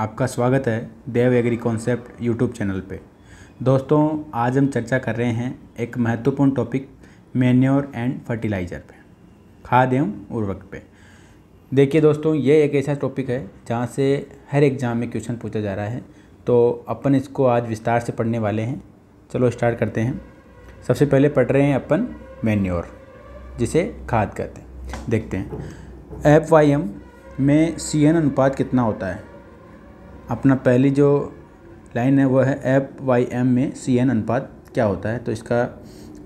आपका स्वागत है Dev agri concept YouTube channel पे दोस्तों आज हम चर्चा कर रहे हैं एक महत्वपूर्ण टॉपिक मैन्योर एंड फर्टिलाइज़र पे खाद एवं उर्वरक पे देखिए दोस्तों ये एक ऐसा टॉपिक है जहाँ से हर एग्ज़ाम में क्वेश्चन पूछा जा रहा है तो अपन इसको आज विस्तार से पढ़ने वाले हैं चलो स्टार्ट करते हैं सबसे पहले पढ़ रहे हैं अपन मैन्योर जिसे खाद कहते हैं देखते हैं एफ वाई एम में सी एन अनुपात कितना होता है अपना पहली जो लाइन है वह है एफ वाई एम में सी एन अनुपात क्या होता है तो इसका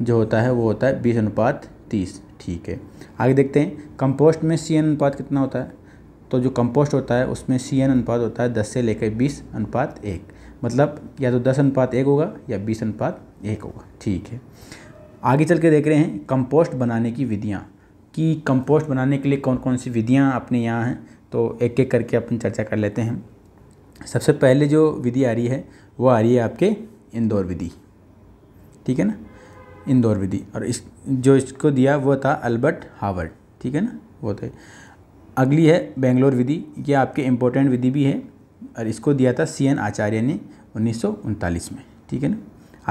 जो होता है वो होता है बीस अनुपात तीस ठीक है आगे देखते हैं कंपोस्ट में सी एन अनुपात कितना होता है तो जो कंपोस्ट होता है उसमें सी एन अनुपात होता है दस से लेकर बीस अनुपात एक मतलब या तो दस अनुपात एक होगा या बीस अनुपात एक होगा ठीक है आगे चल के देख रहे हैं कंपोस्ट बनाने की विधियाँ कि कंपोस्ट बनाने के लिए कौन कौन सी विधियाँ अपने यहाँ हैं तो एक एक करके अपन चर्चा कर लेते हैं सबसे पहले जो विधि आ रही है वो आ रही है आपके इंदौर विधि ठीक है ना इंदौर विधि और इस जो इसको दिया वो था अल्बर्ट हावर्ड ठीक है ना वो थे अगली है बेंगलोर विधि ये आपके इम्पोर्टेंट विधि भी है और इसको दिया था सी एन आचार्य ने उन्नीस में ठीक है ना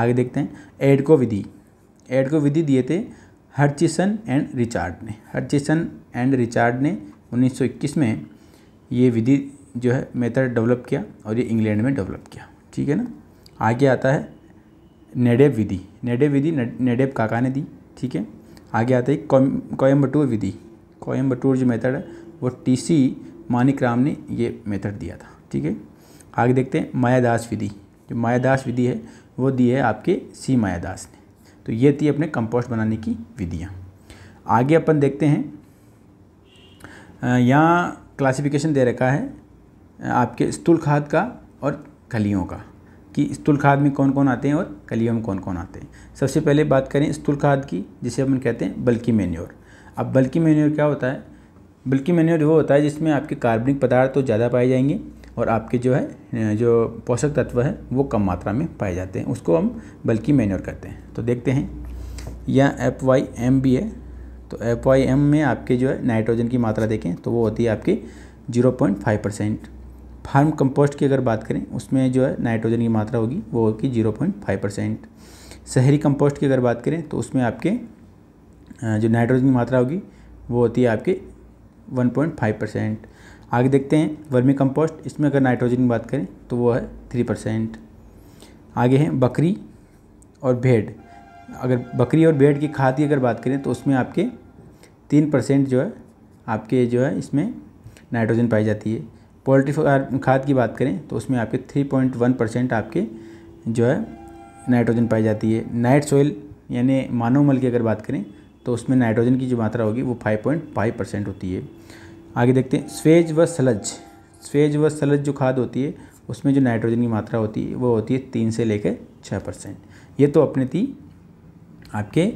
आगे देखते हैं एडको विधि एडको विधि दिए थे हरचिसन एंड रिचार्ड ने हरचिसन एंड रिचार्ड ने 1921 में ये विधि जो है मेथड डेवलप किया और ये इंग्लैंड में डेवलप किया ठीक है ना आगे आता है नेडेब विधि नेडेब विधि नेडेब काका ने दी ठीक है आगे आता है कोयम्बटूर विधि कोयम्बटूर जो मेथड है वो टीसी राम ने ये मेथड दिया था ठीक है आगे देखते हैं मायादास विधि जो मायादास विधि है वो दी है आपके सी मायादास ने तो ये थी अपने कंपोस्ट बनाने की विधियाँ आगे अपन देखते हैं यहाँ क्लासिफिकेशन दे रखा है आपके स्थूल खाद का और कलियों का कि स्थूल खाद में कौन कौन आते हैं और कलियों में कौन कौन आते हैं सबसे पहले बात करें स्थूल खाद की जिसे अपन कहते हैं बल्कि मेन्योर अब बल्कि मेन्योर क्या होता है बल्कि मेन्योर वो होता है जिसमें आपके कार्बनिक पदार्थ तो ज़्यादा पाए जाएंगे और आपके जो है जो पोषक तत्व है वो कम मात्रा में पाए जाते हैं उसको हम बल्कि मेन्योर कहते हैं तो देखते हैं या एफ वाई एम भी है तो एफ वाई एम में आपके जो है नाइट्रोजन की मात्रा देखें तो वो होती है आपकी zero point five percent farm compost की अगर बात करें उसमें जो है नाइट्रोजन की मात्रा होगी वो होगी जीरो पॉइंट फाइव परसेंट शहरी कंपोस्ट की अगर बात करें तो उसमें आपके जो नाइट्रोजन की मात्रा होगी वो होती है आपके वन पॉइंट फाइव परसेंट आगे देखते हैं वर्मी कंपोस्ट इसमें अगर नाइट्रोजन की बात करें तो वो है थ्री परसेंट आगे हैं बकरी और भेड़ अगर बकरी और भेड़ की खाद की अगर बात करें तो उसमें आपके तीन परसेंट जो है आपके जो है इसमें नाइट्रोजन पाई जाती है पोल्ट्री खाद की बात करें तो उसमें आपके 3.1 परसेंट आपके जो है नाइट्रोजन पाई जाती है नाइट सोइल यानी मानव मल की अगर बात करें तो उसमें नाइट्रोजन की जो मात्रा होगी वो 5.5 परसेंट होती है आगे देखते हैं स्वेज व सलज स्वेज व सलज जो खाद होती है उसमें जो नाइट्रोजन की मात्रा होती है वो होती है तीन से लेकर छः परसेंट ये तो अपने थी आपके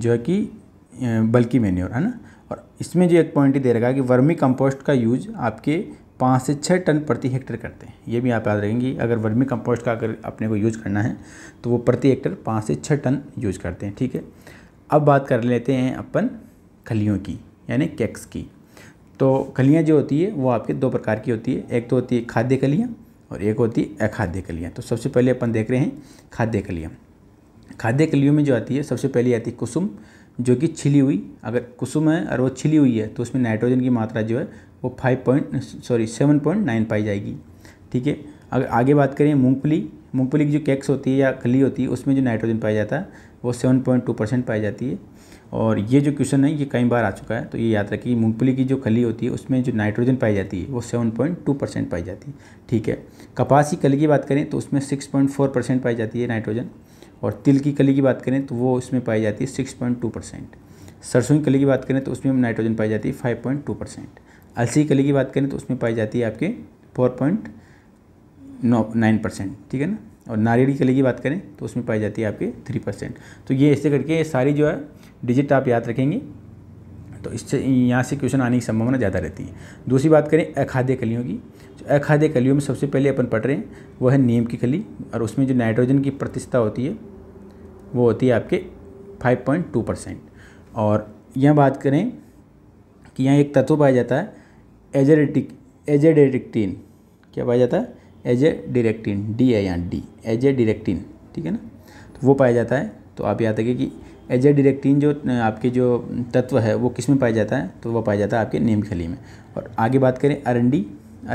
जो है कि बल्कि मेन्योर है ना और इसमें जो एक पॉइंट ही दे रखा है कि वर्मी कंपोस्ट का यूज आपके पाँच से छः टन प्रति हेक्टर करते हैं ये भी आप याद रखेंगे अगर वर्मी कंपोस्ट का अगर अपने को यूज करना है तो वो प्रति हेक्टर पाँच से छः टन यूज करते हैं ठीक है अब बात कर लेते हैं अपन खलियों की यानी कैक्स की तो खलियाँ जो होती है वो आपके दो प्रकार की होती है एक तो होती है खाद्य खलियाँ और एक होती है अखाद्य कलियाँ तो सबसे पहले अपन देख रहे हैं खाद्य कलियाँ खाद्य कलियों में जो आती है सबसे पहले आती है कुसुम जो कि छिली हुई अगर कुसुम है और वो छिली हुई है तो उसमें नाइट्रोजन की मात्रा जो है वो five point sorry seven point nine पाई जाएगी ठीक है अगर आगे बात करें मूंगफली मूंगफली की जो कैक्स होती है या खली होती है उसमें जो नाइट्रोजन पाया जाता है वो सेवन पॉइंट टू परसेंट पाई जाती है और ये जो क्वेश्चन है ये कई बार आ चुका है तो ये याद रखिए मूंगफली की जो खली होती है उसमें जो नाइट्रोजन पाई जाती है वो सेवन पॉइंट टू परसेंट पाई जाती है ठीक है कपास की कली की बात करें तो उसमें सिक्स पॉइंट फोर परसेंट पाई जाती है नाइट्रोजन और तिल की कली की बात करें तो वो उसमें पाई जाती है सिक्स पॉइंट टू परसेंट सरसों की कली की बात करें तो उसमें नाइट्रोजन पाई जाती है फाइव पॉइंट टू परसेंट अलसी कली की बात करें तो उसमें पाई जाती है आपके फोर पॉइंट नौ नाइन परसेंट ठीक है ना और नारियल कली की बात करें तो उसमें पाई जाती है आपके थ्री परसेंट तो ये ऐसे करके ये सारी जो है डिजिट आप याद रखेंगे तो इससे यहाँ से क्वेश्चन आने की संभावना ज़्यादा रहती है दूसरी बात करें अखाद्य कलियों की तो अखाद्य कलियों में सबसे पहले अपन पढ़ रहे हैं वह है नीम की कली और उसमें जो नाइट्रोजन की प्रतिष्ठा होती है वो होती है आपके फाइव परसेंट और यह बात करें कि यहाँ एक तत्व पाया जाता है एजेडिक एजेडेडिक्टीन क्या पाया जाता है एजे डिरेक्टिन डी है यहाँ डी एजे डिरेक्टिन ठीक है ना तो वो पाया जाता है तो आप याद रखिए कि एजे डिरेक्टिन जो आपके जो तत्व है वो किस में पाया जाता है तो वो पाया जाता है आपके नीम खली में और आगे बात करें अरंडी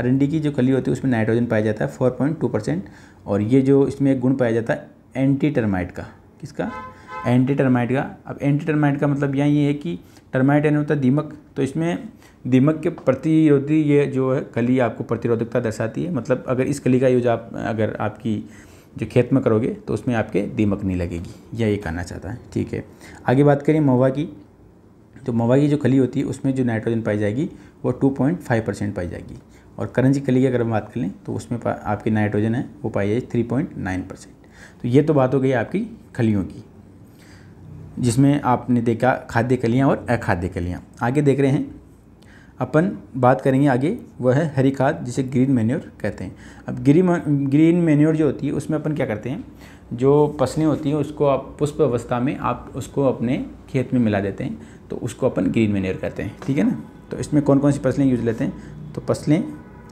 अरंडी की जो खली होती है उसमें नाइट्रोजन पाया जाता है फोर पॉइंट टू परसेंट और ये जो इसमें एक गुण पाया जाता है एंटी टर्माइट का किसका एंटी टर्माइट का अब एंटी टर्माइट का मतलब यहाँ ये है कि टर्माइट यानी होता है दीमक तो इसमें दीमक के प्रतिरोधी ये जो है कली आपको प्रतिरोधकता दर्शाती है मतलब अगर इस कली का यूज आप अगर आपकी जो खेत में करोगे तो उसमें आपके दीमक नहीं लगेगी यह ये कहना चाहता है ठीक है आगे बात करें महुआ की तो महुआ की जो कली होती है उसमें जो नाइट्रोजन पाई जाएगी वो 2.5 परसेंट पाई जाएगी और करंजी कली की अगर हम बात करें तो उसमें आपकी नाइट्रोजन है वो पाई जाएगी थ्री परसेंट तो ये तो बात हो गई आपकी खलियों की जिसमें आपने देखा खाद्य कलियाँ और अखाद्य कलियाँ आगे देख रहे हैं अपन बात करेंगे आगे वह है हरी खाद जिसे ग्रीन मेन्योर कहते हैं अब ग्रीन ग्रीन मेन्योर जो होती है उसमें अपन क्या करते हैं जो फसलें होती हैं उसको आप पुष्प अवस्था में आप उसको अपने खेत में मिला देते हैं तो उसको अपन ग्रीन मेन्योर कहते हैं ठीक है ना तो इसमें कौन कौन सी फसलें यूज लेते हैं तो फसलें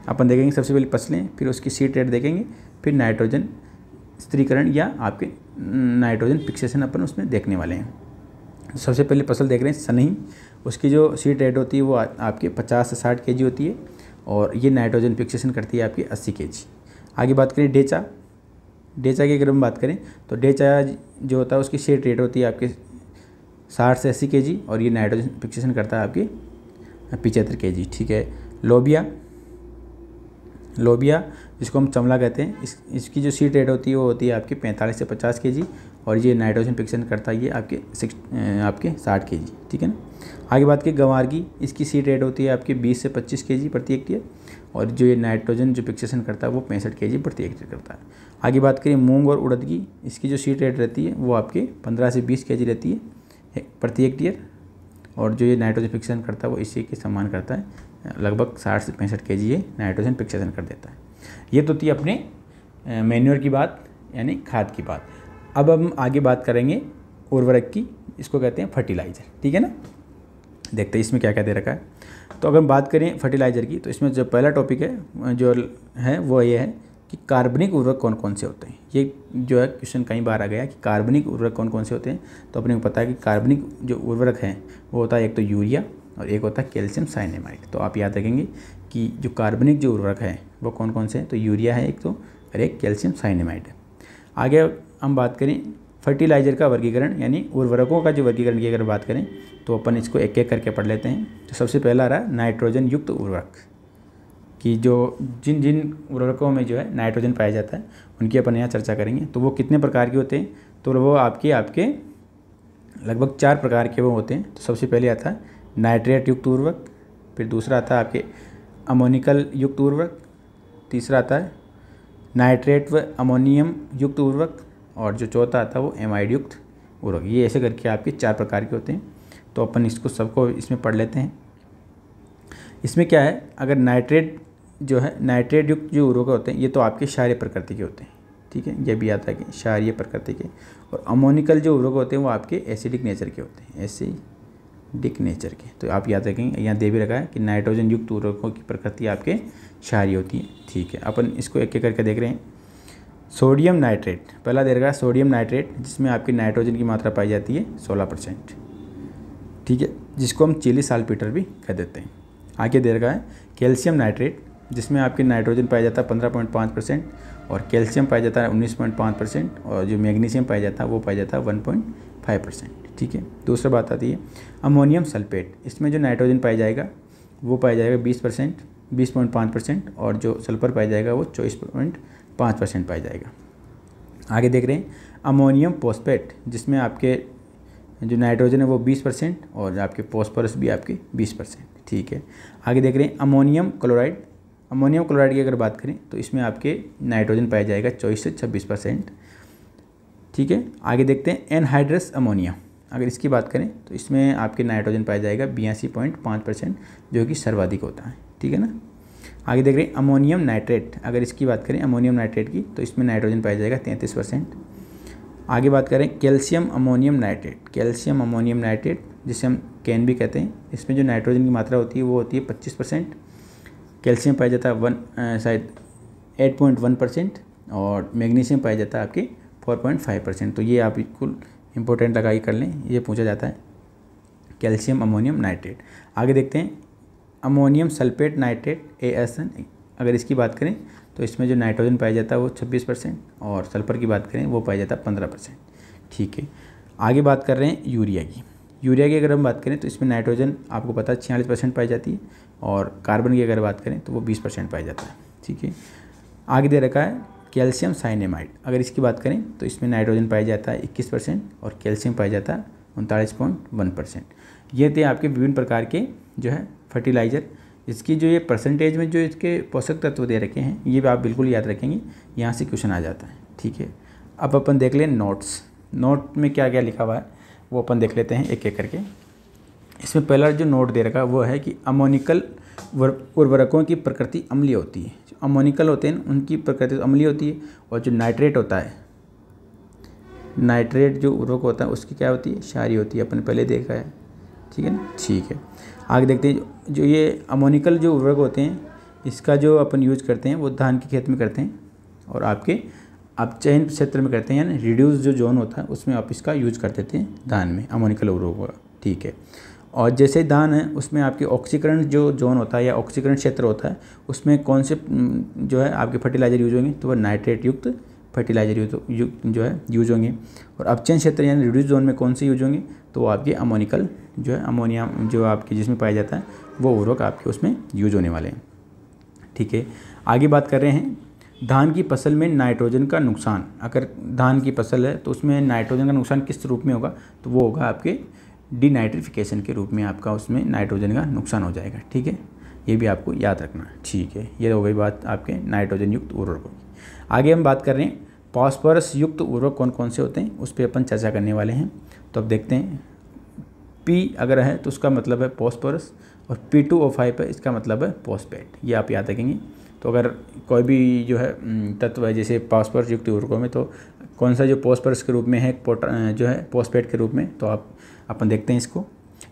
अपन देखेंगे सबसे पहले फसलें फिर उसकी सीट रेट देखेंगे फिर नाइट्रोजन स्त्रीकरण या आपके नाइट्रोजन फिक्सेशन अपन उसमें देखने वाले हैं सबसे पहले फसल देख रहे हैं सनही उसकी जो सीट रेट होती है वो आपकी पचास से साठ के होती है और ये नाइट्रोजन फिक्सेशन करती है आपकी अस्सी के आगे बात करें डेचा डेचा की अगर हम बात करें तो डेचा जो होता है उसकी सीट रेट होती है आपके साठ से अस्सी के और ये नाइट्रोजन फिक्सेशन करता है आपकी पिचहत्तर के ठीक है लोबिया लोबिया जिसको हम चमला कहते हैं इस इसकी जो सीट रेट होती है वो होती है आपकी पैंतालीस से पचास के और ये नाइट्रोजन फिक्सन करता है ये आपके सिक्स आपके साठ के ठीक है ना आगे बात की गंवार की इसकी सीट रेट होती है आपकी बीस से पच्चीस के जी प्रति हेक्टेयर और जो ये नाइट्रोजन जो फिक्सेशन करता है वो पैंसठ के जी प्रति हेक्टेयर करता है आगे बात करें मूंग और उड़द की इसकी जो सीट रेट रहती है वो आपके पंद्रह से बीस के जी रहती है प्रति हेक्टेयर और जो ये नाइट्रोजन फिक्सेशन करता है वो इसी के समान करता है लगभग साठ से पैंसठ के जी ये नाइट्रोजन फिक्सेशन कर देता है ये तो थी अपने मेन्योर की बात यानी खाद की बात अब हम आगे बात करेंगे उर्वरक की इसको कहते हैं फर्टिलाइज़र ठीक है ना देखते हैं इसमें क्या क्या दे रखा है तो अगर हम बात करें फर्टिलाइज़र की तो इसमें जो पहला टॉपिक है जो है वो ये है कि कार्बनिक उर्वरक कौन कौन से होते हैं ये जो है क्वेश्चन कई बार आ गया कि कार्बनिक उर्वरक कौन कौन से होते हैं तो अपने को पता है कि कार्बनिक जो उर्वरक हैं वो होता है एक तो यूरिया और एक होता है कैल्शियम साइनेमाइड तो आप याद रखेंगे कि जो कार्बनिक जो उर्वरक है वो कौन कौन से हैं तो यूरिया है एक तो और एक कैल्शियम साइनेमाइड है आगे हम बात करें फर्टिलाइज़र का वर्गीकरण यानी उर्वरकों का जो वर्गीकरण की अगर बात करें तो अपन इसको एक एक करके पढ़ लेते हैं तो सबसे पहला रहा नाइट्रोजन युक्त उर्वरक कि जो जिन जिन उर्वरकों में जो है नाइट्रोजन पाया जाता है उनकी अपन यहाँ चर्चा करेंगे तो वो कितने प्रकार के होते हैं तो वो आपके आपके लगभग चार प्रकार के वो होते हैं तो सबसे पहले आता है नाइट्रेट युक्त उर्वरक फिर दूसरा आता है आपके अमोनिकल युक्त उर्वरक तीसरा आता है नाइट्रेट व अमोनियम युक्त उर्वरक और जो चौथा आता है वो एम आई युक्त उर्वरक ये ऐसे करके आपके चार प्रकार के होते हैं तो अपन इसको सबको इसमें पढ़ लेते हैं इसमें क्या है अगर नाइट्रेट जो है नाइट्रेट युक्त जो उर्वरक होते हैं ये तो आपके क्षारीय प्रकृति के होते हैं ठीक है ये भी आता है कि क्षार्य प्रकृति के और अमोनिकल जो उर्वरक होते हैं वो आपके एसिडिक नेचर के होते हैं डिक नेचर के तो आप याद रखेंगे यहाँ दे भी रखा है कि नाइट्रोजन युक्त उर्वरकों की प्रकृति आपके क्षारीय होती है ठीक है अपन इसको एक एक करके देख रहे हैं सोडियम नाइट्रेट पहला दे रखा है सोडियम नाइट्रेट जिसमें आपकी नाइट्रोजन की मात्रा पाई जाती है सोलह परसेंट ठीक है जिसको हम चिली पीटर भी कह देते हैं आगे दे रखा है कैल्शियम नाइट्रेट जिसमें आपकी नाइट्रोजन पाया जाता है पंद्रह पॉइंट पाँच परसेंट और कैल्शियम पाया जाता है उन्नीस पॉइंट पाँच परसेंट और जो मैग्नीशियम पाया जाता है वो पाया जाता है वन पॉइंट फाइव परसेंट ठीक है दूसरा बात आती है अमोनियम सल्फेट इसमें जो नाइट्रोजन पाया जाएगा वो पाया जाएगा बीस परसेंट बीस पॉइंट पाँच परसेंट और जो सल्फर पाया जाएगा वो चौबीस पॉइंट पाँच परसेंट पाया जाएगा आगे देख रहे हैं अमोनियम पोस्पेट जिसमें आपके जो नाइट्रोजन है वो बीस परसेंट और आपके पोस्परस भी आपके बीस परसेंट ठीक है आगे देख रहे हैं अमोनियम क्लोराइड अमोनियम क्लोराइड की अगर बात करें तो इसमें आपके नाइट्रोजन पाया जाएगा चौबीस से छब्बीस परसेंट ठीक है आगे देखते हैं एनहाइड्रस अमोनिया अगर इसकी बात करें तो इसमें आपके नाइट्रोजन पाया जाएगा बयासी पॉइंट पाँच परसेंट जो कि सर्वाधिक होता है ठीक है ना आगे देख रहे हैं अमोनियम नाइट्रेट अगर इसकी बात करें अमोनियम नाइट्रेट की तो इसमें नाइट्रोजन पाया जाएगा तैंतीस परसेंट आगे बात करें calcium ammonium nitrate calcium ammonium nitrate जिसे हम कैन भी कहते हैं इसमें जो नाइट्रोजन की मात्रा होती है वो होती है पच्चीस परसेंट कैल्शियम पाया जाता है वन शायद एट पॉइंट वन परसेंट और मैग्नीशियम पाया जाता है आपके फोर पॉइंट फाइव परसेंट तो ये आप बिल्कुल इंपॉर्टेंट लगा कर लें ये पूछा जाता है कैल्शियम अमोनियम नाइट्रेट आगे देखते हैं ammonium sulphate nitrate A S N अगर इसकी बात करें तो इसमें जो नाइट्रोजन पाया जाता है वो छब्बीस परसेंट और सल्फ़र की बात करें वो पाया जाता है पंद्रह परसेंट ठीक है आगे बात कर रहे हैं यूरिया की यूरिया की अगर हम बात करें तो इसमें नाइट्रोजन आपको पता है छियालीस परसेंट पाई जाती है और कार्बन की अगर बात करें तो वो बीस परसेंट पाया जाता है ठीक है आगे दे रखा है कैल्शियम साइनेमाइड अगर इसकी बात करें तो इसमें नाइट्रोजन पाया जाता है इक्कीस परसेंट और कैल्शियम पाया जाता है उनतालीस पॉइंट वन परसेंट ये थे आपके विभिन्न प्रकार के जो है फर्टिलाइज़र इसकी जो ये परसेंटेज में जो इसके पोषक तत्व दे रखे हैं ये भी आप बिल्कुल याद रखेंगे यहाँ से क्वेश्चन आ जाता है ठीक है अब अपन देख लें नोट्स नोट में क्या क्या लिखा हुआ है वो अपन देख लेते हैं एक एक करके इसमें पहला जो नोट दे रखा वो है कि अमोनिकल उर्वरकों की प्रकृति अम्लीय होती है जो अमोनिकल होते हैं उनकी प्रकृति तो अम्लीय होती है और जो नाइट्रेट होता है नाइट्रेट जो उर्वरक होता है उसकी क्या होती है शारी होती है अपन पहले देखा है ठीक है ना ठीक है आगे देखते हैं जो ये अमोनिकल जो उर्वरक होते हैं इसका जो अपन यूज करते हैं वो धान के खेत में करते हैं और आपके आप चयन क्षेत्र में करते हैं यानी रिड्यूस जो जोन होता है उसमें आप इसका यूज कर देते हैं धान में अमोनिकल उर्वरक का ठीक है और जैसे धान है उसमें आपके ऑक्सीकरण जो जोन होता है या ऑक्सीकरण क्षेत्र होता है उसमें कौन से जो है आपके फर्टिलाइज़र यूज होंगे तो वह नाइट्रेट युक्त फर्टिलाइज़र युक्त जो है यूज होंगे और अपचयन क्षेत्र यानी रिड्यूस जोन में कौन से यूज होंगे तो वो आपके अमोनिकल जो है अमोनिया जो आपके जिसमें पाया जाता है वो उर्वरक आपके उसमें यूज होने वाले हैं ठीक है आगे बात कर रहे हैं धान की फसल में नाइट्रोजन का नुकसान अगर धान की फसल है तो उसमें नाइट्रोजन का नुकसान किस रूप में होगा तो वो होगा आपके डिनाइट्रिफिकेशन के रूप में आपका उसमें नाइट्रोजन का नुकसान हो जाएगा ठीक है ये भी आपको याद रखना ठीक है ये हो गई बात आपके नाइट्रोजन युक्त उर्वरकों की आगे हम बात कर रहे हैं पॉस्परस युक्त उर्वरक कौन कौन से होते हैं उस पर अपन चर्चा करने वाले हैं तो अब देखते हैं पी अगर है तो उसका मतलब है पॉस्पोरस और पी टू ओ फाइव है इसका मतलब है पॉस्पेट ये आप याद रखेंगे तो अगर कोई भी जो है तत्व है जैसे पॉस्पोरस युक्त उर्कों में तो कौन सा जो पोस्पर्स के रूप में है जो है पॉस्पेट के रूप में तो आप अपन देखते हैं इसको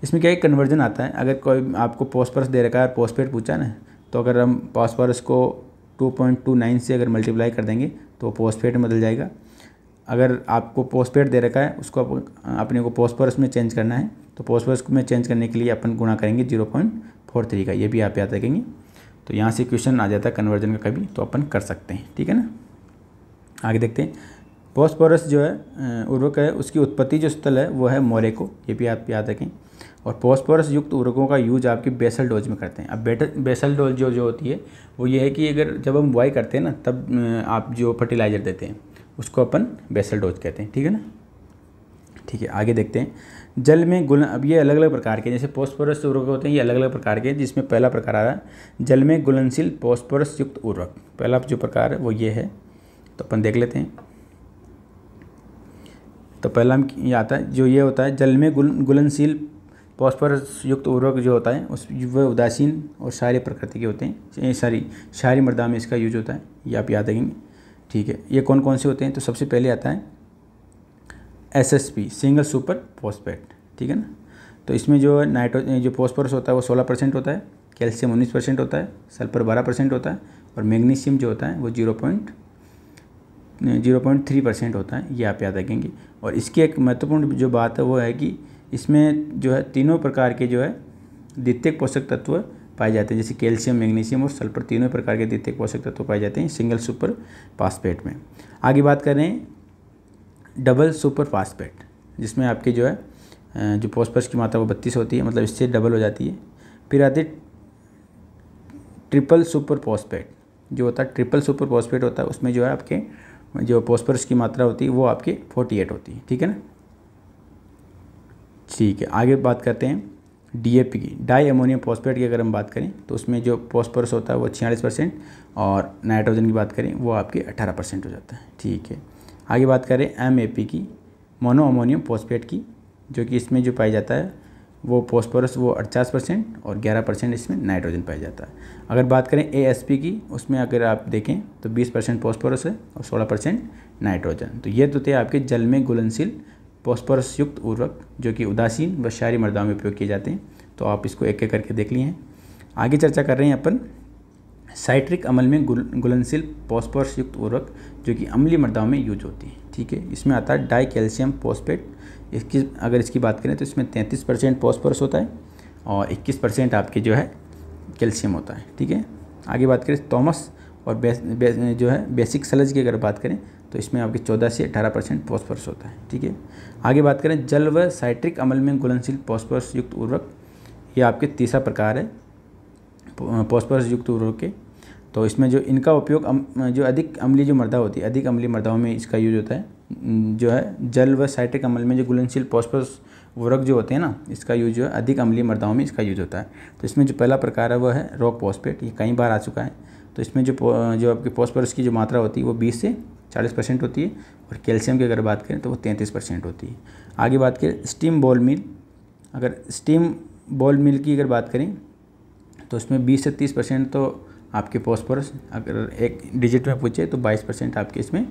इसमें क्या है कन्वर्जन आता है अगर कोई आपको पोस्पर्स दे रखा है और पूछा ना तो अगर हम पॉस्पोरस को 2.29 से अगर मल्टीप्लाई कर देंगे तो में बदल जाएगा अगर आपको पोस्टपेड दे रखा है उसको अपने को पोस्टपर्स में चेंज करना है तो पोस्टपर्स में चेंज करने के लिए अपन गुणा करेंगे जीरो पॉइंट फोर थ्री का ये भी आप याद रखेंगे तो यहाँ से क्वेश्चन आ जाता है कन्वर्जन का कभी तो अपन कर सकते हैं ठीक है ना आगे देखते हैं पोस्पोरस जो है उर्वक है उसकी उत्पत्ति जो स्थल है वो है मोरेको ये भी आप याद रखें और पोस्पोरस युक्त उर्वकों का यूज आपके बेसल डोज में करते हैं अब बेटर बेसल डोज जो जो होती है वो ये है कि अगर जब हम बुआई करते हैं ना तब आप जो फर्टिलाइज़र देते हैं उसको अपन बेसल डोज कहते हैं ठीक है ना ठीक है आगे देखते हैं जल में गुल अब ये अलग अलग प्रकार के जैसे पोस्पोरस उर्वरक होते हैं ये अलग अलग प्रकार के जिसमें पहला प्रकार आ रहा है जल में गुलनशील पोस्पोरस युक्त उर्वरक पहला जो प्रकार है वो ये है तो अपन देख लेते हैं तो पहला ये आता है जो ये होता है जल में गुल गुलनशील पोस्पोरस युक्त उर्वरक जो होता है उस वह उदासीन और शायरी प्रकृति के होते हैं सॉरी सारी मृदा में इसका यूज होता है ये आप याद रखेंगे ठीक है ये कौन कौन से होते हैं तो सबसे पहले आता है एसएसपी सिंगल सुपर पोस्पेट ठीक है ना तो इसमें जो नाइट्रो जो फॉस्फोरस होता है वो सोलह परसेंट होता है कैल्शियम उन्नीस परसेंट होता है सल्फर बारह परसेंट होता है और मैग्नीशियम जो होता है वो zero point zero point three percent होता है ये आप याद रखेंगे और इसकी एक महत्वपूर्ण जो बात है वो है कि इसमें जो है तीनों प्रकार के जो है द्वितीय पोषक तत्व पाए जाते हैं जैसे कैल्शियम मैग्नीशियम और सल्फर तीनों प्रकार के द्वितीय पोषक तत्व पाए जाते हैं सिंगल सुपर फास्फेट में आगे बात कर रहे हैं डबल सुपर फास्फेट जिसमें आपके जो है जो पोस्पर्स की मात्रा वो बत्तीस होती है मतलब इससे डबल हो जाती है फिर आते ट्रिपल सुपर पोस्पेट जो होता है ट्रिपल सुपर पोस्पेट होता है उसमें जो है आपके जो पोस्पर्स की मात्रा होती है वो आपकी फोर्टी एट होती है ठीक है ना ठीक है आगे बात करते हैं डीएपी की डाई अमोनियम फॉस्फेट की अगर हम बात करें तो उसमें जो फॉस्फोरस होता है वो छियालीस परसेंट और नाइट्रोजन की बात करें वो आपके अट्ठारह परसेंट हो जाता है ठीक है आगे बात करें एम ए पी की मोनो अमोनियम फॉस्फेट की जो कि इसमें जो पाया जाता है वो फॉस्फोरस वो अड़चास परसेंट और ग्यारह परसेंट इसमें नाइट्रोजन पाया जाता है अगर बात करें ए एस पी की उसमें अगर आप देखें तो बीस परसेंट पोस्पोरस है और सोलह परसेंट नाइट्रोजन तो ये तो थे आपके जल में घुलनशील पॉस्परस युक्त उर्वरक जो कि उदासीन व शहरी मर्दाओं में उपयोग किए जाते हैं तो आप इसको एक एक करके देख लिए हैं आगे चर्चा कर रहे हैं अपन साइट्रिक अमल में गुलनशील पॉस्परस युक्त उर्वरक जो कि अमली मर्दाओं में यूज होती है ठीक है इसमें आता है डाई कैल्शियम पॉस्पेट इसकी अगर इसकी बात करें तो इसमें तैंतीस परसेंट पॉस्परस होता है और इक्कीस परसेंट आपके जो है कैल्शियम होता है ठीक है आगे बात करें थॉमस और बेस, बेस, जो है बेसिक सलज की अगर बात करें तो इसमें आपके 14 से 18 परसेंट पॉस्पर्स होता है ठीक है आगे बात करें जल व साइट्रिक अमल में घुलनशील पॉस्पर्स युक्त उर्वरक ये आपके तीसरा प्रकार है पॉस्पर्स युक्त उर्वरक के तो इसमें जो इनका उपयोग जो अधिक अमली जो मर्दा होती है अधिक अमली मर्दाओं में इसका यूज होता है जो है जल व साइट्रिक अमल में जो घुलनशील पॉस्पर्स उर्वरक जो होते हैं ना इसका यूज जो है अधिक अमली मृदाओं में इसका यूज होता है तो इसमें जो पहला प्रकार है वह है रॉक पॉस्पेट ये कई बार आ चुका है तो इसमें जो जो आपके पॉस्परस की जो मात्रा होती है वो बीस से चालीस परसेंट होती है और कैल्शियम की अगर बात करें तो वो तैंतीस परसेंट होती है आगे बात करें स्टीम बॉल मिल अगर स्टीम बॉल मिल की अगर बात करें तो उसमें बीस से तीस परसेंट तो आपके पॉस्पोरस अगर एक डिजिट में पूछे तो बाईस परसेंट आपके इसमें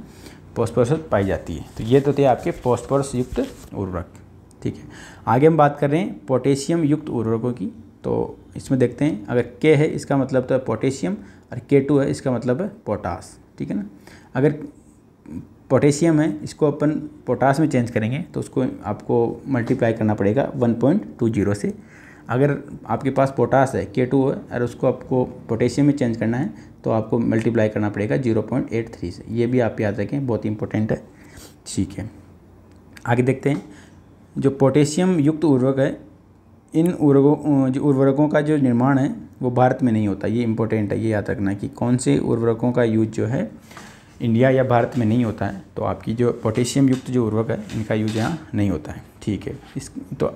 पॉस्पोरस पाई जाती है तो ये तो थे आपके पॉस्पोरस युक्त उर्वरक ठीक है आगे हम बात कर रहे हैं पोटेशियम युक्त उर्वरकों की तो इसमें देखते हैं अगर के है इसका मतलब तो है पोटेशियम और के टू है इसका मतलब है पोटास ठीक है ना अगर पोटेशियम है इसको अपन पोटास में चेंज करेंगे तो उसको आपको मल्टीप्लाई करना पड़ेगा 1.20 से अगर आपके पास पोटास है के टू है और उसको आपको पोटेशियम में चेंज करना है तो आपको मल्टीप्लाई करना पड़ेगा थ्री से ये भी आप याद रखें बहुत इंपॉर्टेंट है ठीक है आगे देखते हैं जो पोटेशियम युक्त उर्वरक है इन उर्वरकों जो उर्वरकों का जो निर्माण है वो भारत में नहीं होता ये इम्पोर्टेंट है ये याद रखना कि कौन से उर्वरकों का यूज जो है इंडिया या भारत में नहीं होता है तो आपकी जो पोटेशियम युक्त जो उर्वरक है इनका यूज यहाँ नहीं होता है ठीक है इस तो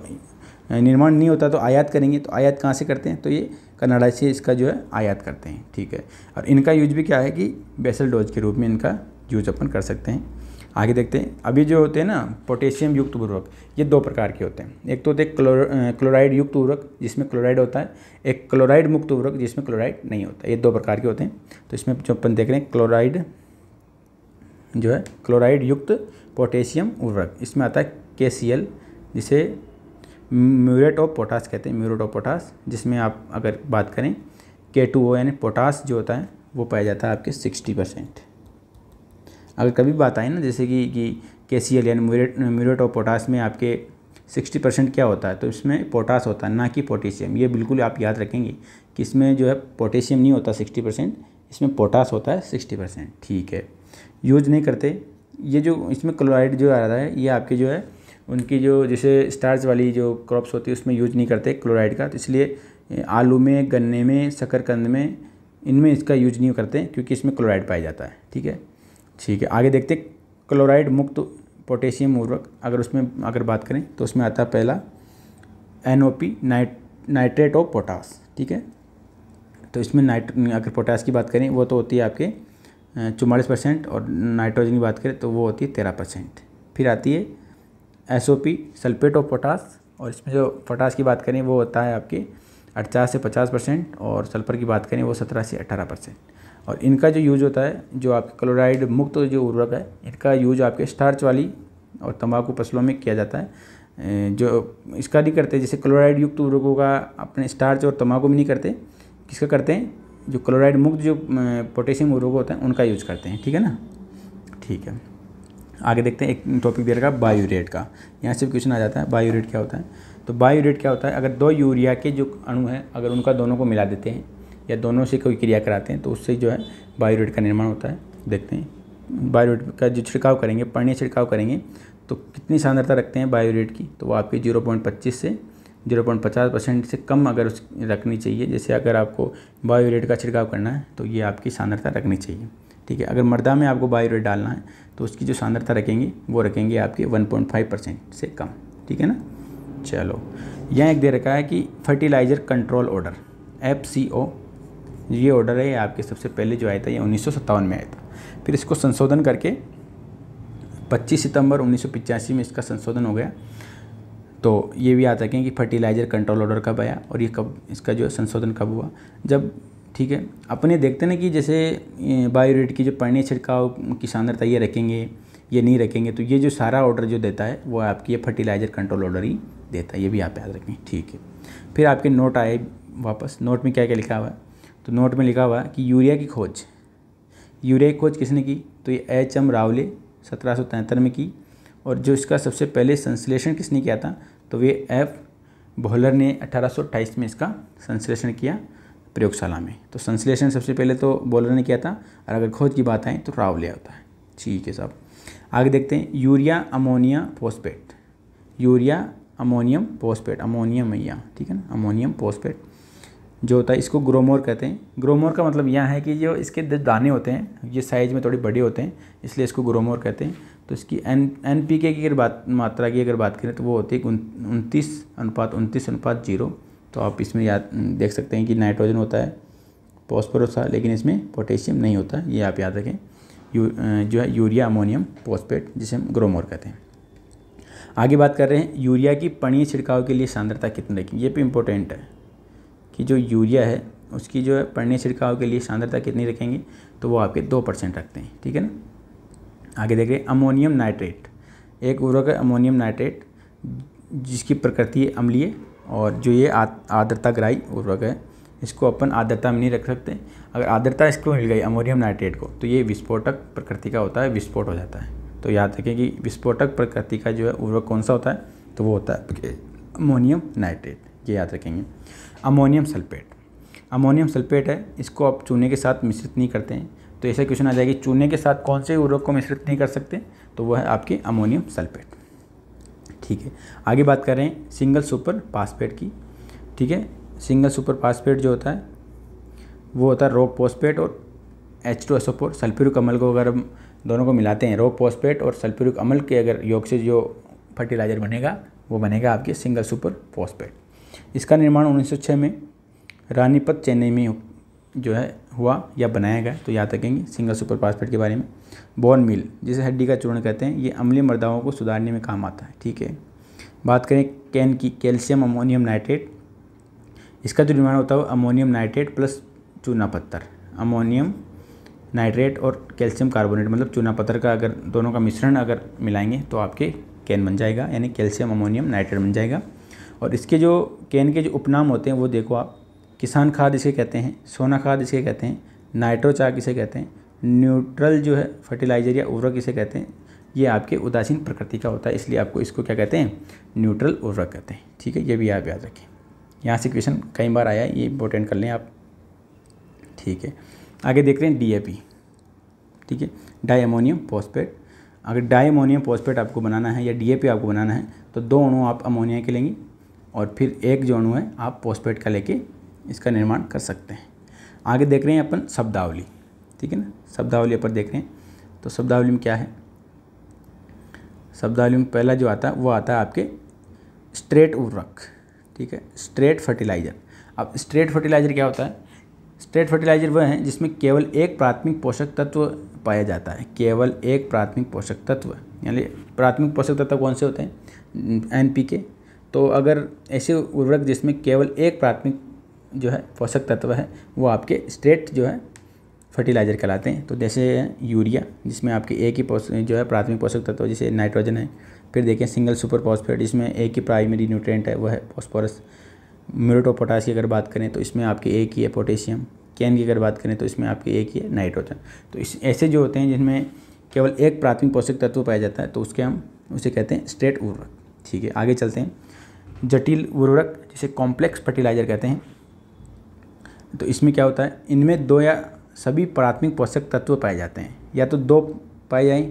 निर्माण नहीं होता तो आयात करेंगे तो आयात कहाँ से करते हैं तो ये कनाडा से इसका जो है आयात करते हैं ठीक है और इनका यूज भी क्या है कि बेसल डोज के रूप में इनका यूज अपन कर सकते हैं आगे देखते हैं अभी जो होते हैं ना पोटेशियम युक्त उर्वरक ये दो प्रकार के होते हैं एक तो होते हैं क्लोर, क्लोराइड युक्त उर्वरक जिसमें क्लोराइड होता है एक क्लोराइड मुक्त उर्वरक जिसमें क्लोराइड नहीं होता ये दो प्रकार के होते हैं तो इसमें जो अपन देख रहे हैं क्लोराइड जो है क्लोराइड युक्त पोटेशियम उर्वरक इसमें आता है के जिसे म्यूरेट ऑफ पोटास कहते हैं म्यूरेट ऑफ पोटास जिसमें आप अगर बात करें के टू ओ यानी पोटास जो होता है वो पाया जाता है आपके सिक्सटी परसेंट अगर कभी बात आई ना जैसे कि कि के सी एल यानी म्यूरेट म्यूरेट ऑफ पोटास में आपके सिक्सटी परसेंट क्या होता है तो इसमें पोटास होता है ना कि पोटेशियम ये बिल्कुल आप याद रखेंगे कि इसमें जो है पोटेशियम नहीं होता सिक्सटी परसेंट इसमें पोटास होता है सिक्सटी परसेंट ठीक है यूज नहीं करते ये जो इसमें क्लोराइड जो आ रहा है ये आपके जो है उनकी जो जैसे स्टार्च वाली जो क्रॉप्स होती है उसमें यूज नहीं करते क्लोराइड का तो इसलिए आलू में गन्ने में शकरकंद में इनमें इसका यूज नहीं करते क्योंकि इसमें क्लोराइड पाया जाता है ठीक है ठीक है आगे देखते क्लोराइड मुक्त पोटेशियम उर्वरक अगर उसमें अगर बात करें तो उसमें आता है पहला एन ओ पी नाइट नाइट्रेट ऑफ पोटास ठीक है तो इसमें नाइट अगर पोटास की बात करें वो तो होती है आपके चुमालीस परसेंट और नाइट्रोजन की बात करें तो वो होती है तेरह परसेंट फिर आती है S O P sulphate of potash और इसमें जो पोटास की बात करें वो होता है आपके अठारह से पचास परसेंट और सल्फ़र की बात करें वो सत्रह से अठारह परसेंट और इनका जो यूज होता है जो आपके क्लोराइड मुक्त जो उर्वरक है इनका यूज आपके स्टार्च वाली और तंबाकू फसलों में किया जाता है जो इसका नहीं करते जैसे क्लोराइड युक्त उर्वरकों का अपने स्टार्च और तंबाकू में नहीं करते किसका करते हैं जो क्लोराइड मुक्त जो पोटेशियम उर्वरक होता है उनका यूज करते हैं ठीक है ना ठीक है आगे देखते हैं एक टॉपिक दे रखा बायोरेट का यहाँ से भी क्वेश्चन आ जाता है बायोरेट क्या होता है तो बायोरेट क्या होता है अगर दो यूरिया के जो अणु हैं अगर उनका दोनों को मिला देते हैं या दोनों से कोई क्रिया कराते हैं तो उससे जो है बायोरेड का निर्माण होता है देखते हैं बायोरेड का जो छिड़काव करेंगे पर्णीय छिड़काव करेंगे तो कितनी सांद्रता रखते हैं बायोरेड की तो वो आपकी जीरो पॉइंट पच्चीस से जीरो पॉइंट पचास परसेंट से कम अगर उस रखनी चाहिए जैसे अगर आपको बायोरेड का छिड़काव करना है तो ये आपकी सांद्रता रखनी चाहिए ठीक है अगर मर्दा में आपको बायोरेड डालना है तो उसकी जो सांद्रता रखेंगे वो रखेंगे आपके फाइव परसेंट से कम ठीक है ना चलो यहाँ एक दे रखा है कि fertiliser control order F C O ये ऑर्डर है आपके सबसे पहले जो आया था ये उन्नीस में आया था फिर इसको संशोधन करके 25 सितंबर उन्नीस में इसका संशोधन हो गया तो ये भी याद रखें कि फर्टिलाइज़र कंट्रोल ऑर्डर कब आया और ये कब इसका जो संशोधन कब हुआ जब ठीक है अपने देखते ना कि जैसे बायोरेट की जो पानी छिड़काव किसान सांद्रता ये रखेंगे ये नहीं रखेंगे तो ये जो सारा ऑर्डर जो देता है वो आपकी ये फर्टिलाइज़र कंट्रोल ऑर्डर ही देता है ये भी आप याद रखें ठीक है फिर आपके नोट आए वापस नोट में क्या क्या लिखा हुआ है तो नोट में लिखा हुआ है कि यूरिया की खोज यूरिया की खोज किसने की तो ये एच एम रावले सत्रह में की और जो इसका सबसे पहले संश्लेषण किसने किया था तो वे एफ बॉलर ने अठारह में इसका संश्लेषण किया प्रयोगशाला में तो संश्लेषण सबसे पहले तो बॉलर ने किया था और अगर खोज की बात आए तो रावले होता है ठीक है साहब आगे देखते हैं urea ammonia phosphate urea ammonium phosphate ammonium मैया ठीक है ना अमोनियम पोस्पेट जो होता है इसको ग्रोमोर कहते हैं ग्रोमोर का मतलब यह है कि जो इसके दाने होते हैं ये साइज़ में थोड़े बड़े होते हैं इसलिए इसको ग्रोमोर कहते हैं तो इसकी एन एन पी के की अगर बात मात्रा की अगर बात करें तो वो होती है उनतीस अनुपात उनतीस अनुपात जीरो तो आप इसमें याद देख सकते हैं कि नाइट्रोजन होता है फॉस्फोरस था लेकिन इसमें पोटेशियम नहीं होता ये आप याद रखें यू, जो है यूरिया अमोनियम पोस्पेट जिसे हम ग्रोमोर कहते हैं आगे बात कर रहे हैं यूरिया की पणीय छिड़काव के लिए सांद्रता कितनी रखें ये भी इम्पोर्टेंट है कि जो यूरिया है उसकी जो है पढ़ने छिड़काव के लिए सांद्रता कितनी रखेंगे तो वो आपके दो परसेंट रखते हैं ठीक है ना आगे देख रहे अमोनियम नाइट्रेट एक उर्वरक है अमोनियम नाइट्रेट जिसकी प्रकृति अम्लीय और जो ये आर्द्रता ग्राही उर्वरक है इसको अपन आर्द्रता में नहीं रख सकते अगर आर्द्रता इसको मिल गई अमोनियम नाइट्रेट को तो ये विस्फोटक प्रकृति का होता है विस्फोट हो जाता है तो याद रखें कि विस्फोटक प्रकृति का जो है उर्वरक कौन सा होता है तो वो होता है अमोनियम नाइट्रेट ये याद रखेंगे अमोनियम सल्फेट अमोनियम सल्फेट है इसको आप चूने के साथ मिश्रित नहीं करते हैं तो ऐसा क्वेश्चन आ जाएगी चूने के साथ कौन से उर्वरक को मिश्रित नहीं कर सकते तो वह है आपके अमोनियम सल्फेट ठीक है आगे बात कर रहे हैं सिंगल सुपर पासपेट की ठीक है सिंगल सुपर पासपेट जो होता है वो होता है रोक पोस्पेट और H two S O sulphuric अमल को अगर हम दोनों को मिलाते हैं रोक पोस्पेट और सल्फ्यूरिक अमल के अगर योग से जो फर्टिलाइज़र बनेगा वो बनेगा आपके सिंगल सुपर पोस्पेट इसका निर्माण 1906 में रानीपत चेन्नई में जो है हुआ या बनाया गया तो याद रखेंगे सिंगल सुपर पासपेट के बारे में बॉर्न मिल जिसे हड्डी का चूर्ण कहते हैं ये अम्लीय मर्दाओं को सुधारने में काम आता है ठीक है बात करें कैन की कैल्शियम अमोनियम नाइट्रेट इसका जो निर्माण होता है वो अमोनियम नाइट्रेट प्लस चूना पत्थर अमोनियम नाइट्रेट और कैल्शियम कार्बोनेट मतलब चूना पत्थर का अगर दोनों का मिश्रण अगर मिलाएंगे तो आपके कैन बन जाएगा यानी कैल्शियम अमोनियम नाइट्रेट बन जाएगा और इसके जो केन के जो उपनाम होते हैं वो देखो आप किसान खाद इसे कहते हैं सोना खाद इसे कहते हैं नाइट्रोचा इसे कहते हैं न्यूट्रल जो है फर्टिलाइजर या उर्वरक इसे कहते हैं ये आपके उदासीन प्रकृति का होता है इसलिए आपको इसको क्या कहते हैं न्यूट्रल उर्वरक कहते हैं ठीक है ये भी आप याद रखें यहाँ से क्वेश्चन कई बार आया ये इंपॉर्टेंट कर लें आप ठीक है आगे देख रहे हैं डी ठीक है डाईमोनियम पोस्पेट अगर डाई पोस्पेट आपको बनाना है या डी आपको बनाना है तो दो अणु आप अमोनिया के लेंगे और फिर एक जोन है आप पोस्टपेड का लेके इसका निर्माण कर सकते हैं आगे देख रहे हैं अपन शब्दावली ठीक है ना शब्दावली अपन देख रहे हैं तो शब्दावली में क्या है शब्दावली में पहला जो आता है वो आता है आपके स्ट्रेट उर्वरक ठीक है स्ट्रेट फर्टिलाइज़र अब स्ट्रेट फर्टिलाइज़र क्या होता है स्ट्रेट फर्टिलाइज़र वह हैं जिसमें केवल एक प्राथमिक पोषक तत्व पाया जाता है केवल एक प्राथमिक पोषक तत्व यानी प्राथमिक पोषक तत्व कौन से होते हैं एन पी के तो अगर ऐसे उर्वरक जिसमें केवल एक प्राथमिक जो है पोषक तत्व है वो आपके स्ट्रेट जो है फर्टिलाइज़र कहलाते हैं तो जैसे यूरिया जिसमें आपके एक ही जो है प्राथमिक पोषक तत्व जैसे नाइट्रोजन है फिर देखें सिंगल सुपर पॉस्फेट इसमें एक ही प्राइमरी न्यूट्रेंट है वह है पॉस्फोरस म्यूरेट ऑफ पोटास की अगर बात करें तो इसमें आपके एक ही है पोटेशियम कैन की अगर बात करें तो इसमें आपके एक ही है नाइट्रोजन तो इस ऐसे जो होते हैं जिनमें केवल एक प्राथमिक पोषक तत्व पाया जाता है तो उसके हम उसे कहते हैं स्ट्रेट उर्वरक ठीक है आगे चलते हैं जटिल उर्वरक जिसे कॉम्प्लेक्स फर्टिलाइजर कहते हैं तो इसमें क्या होता है इनमें दो या सभी प्राथमिक पोषक तत्व पाए जाते हैं या तो दो पाए जाएँ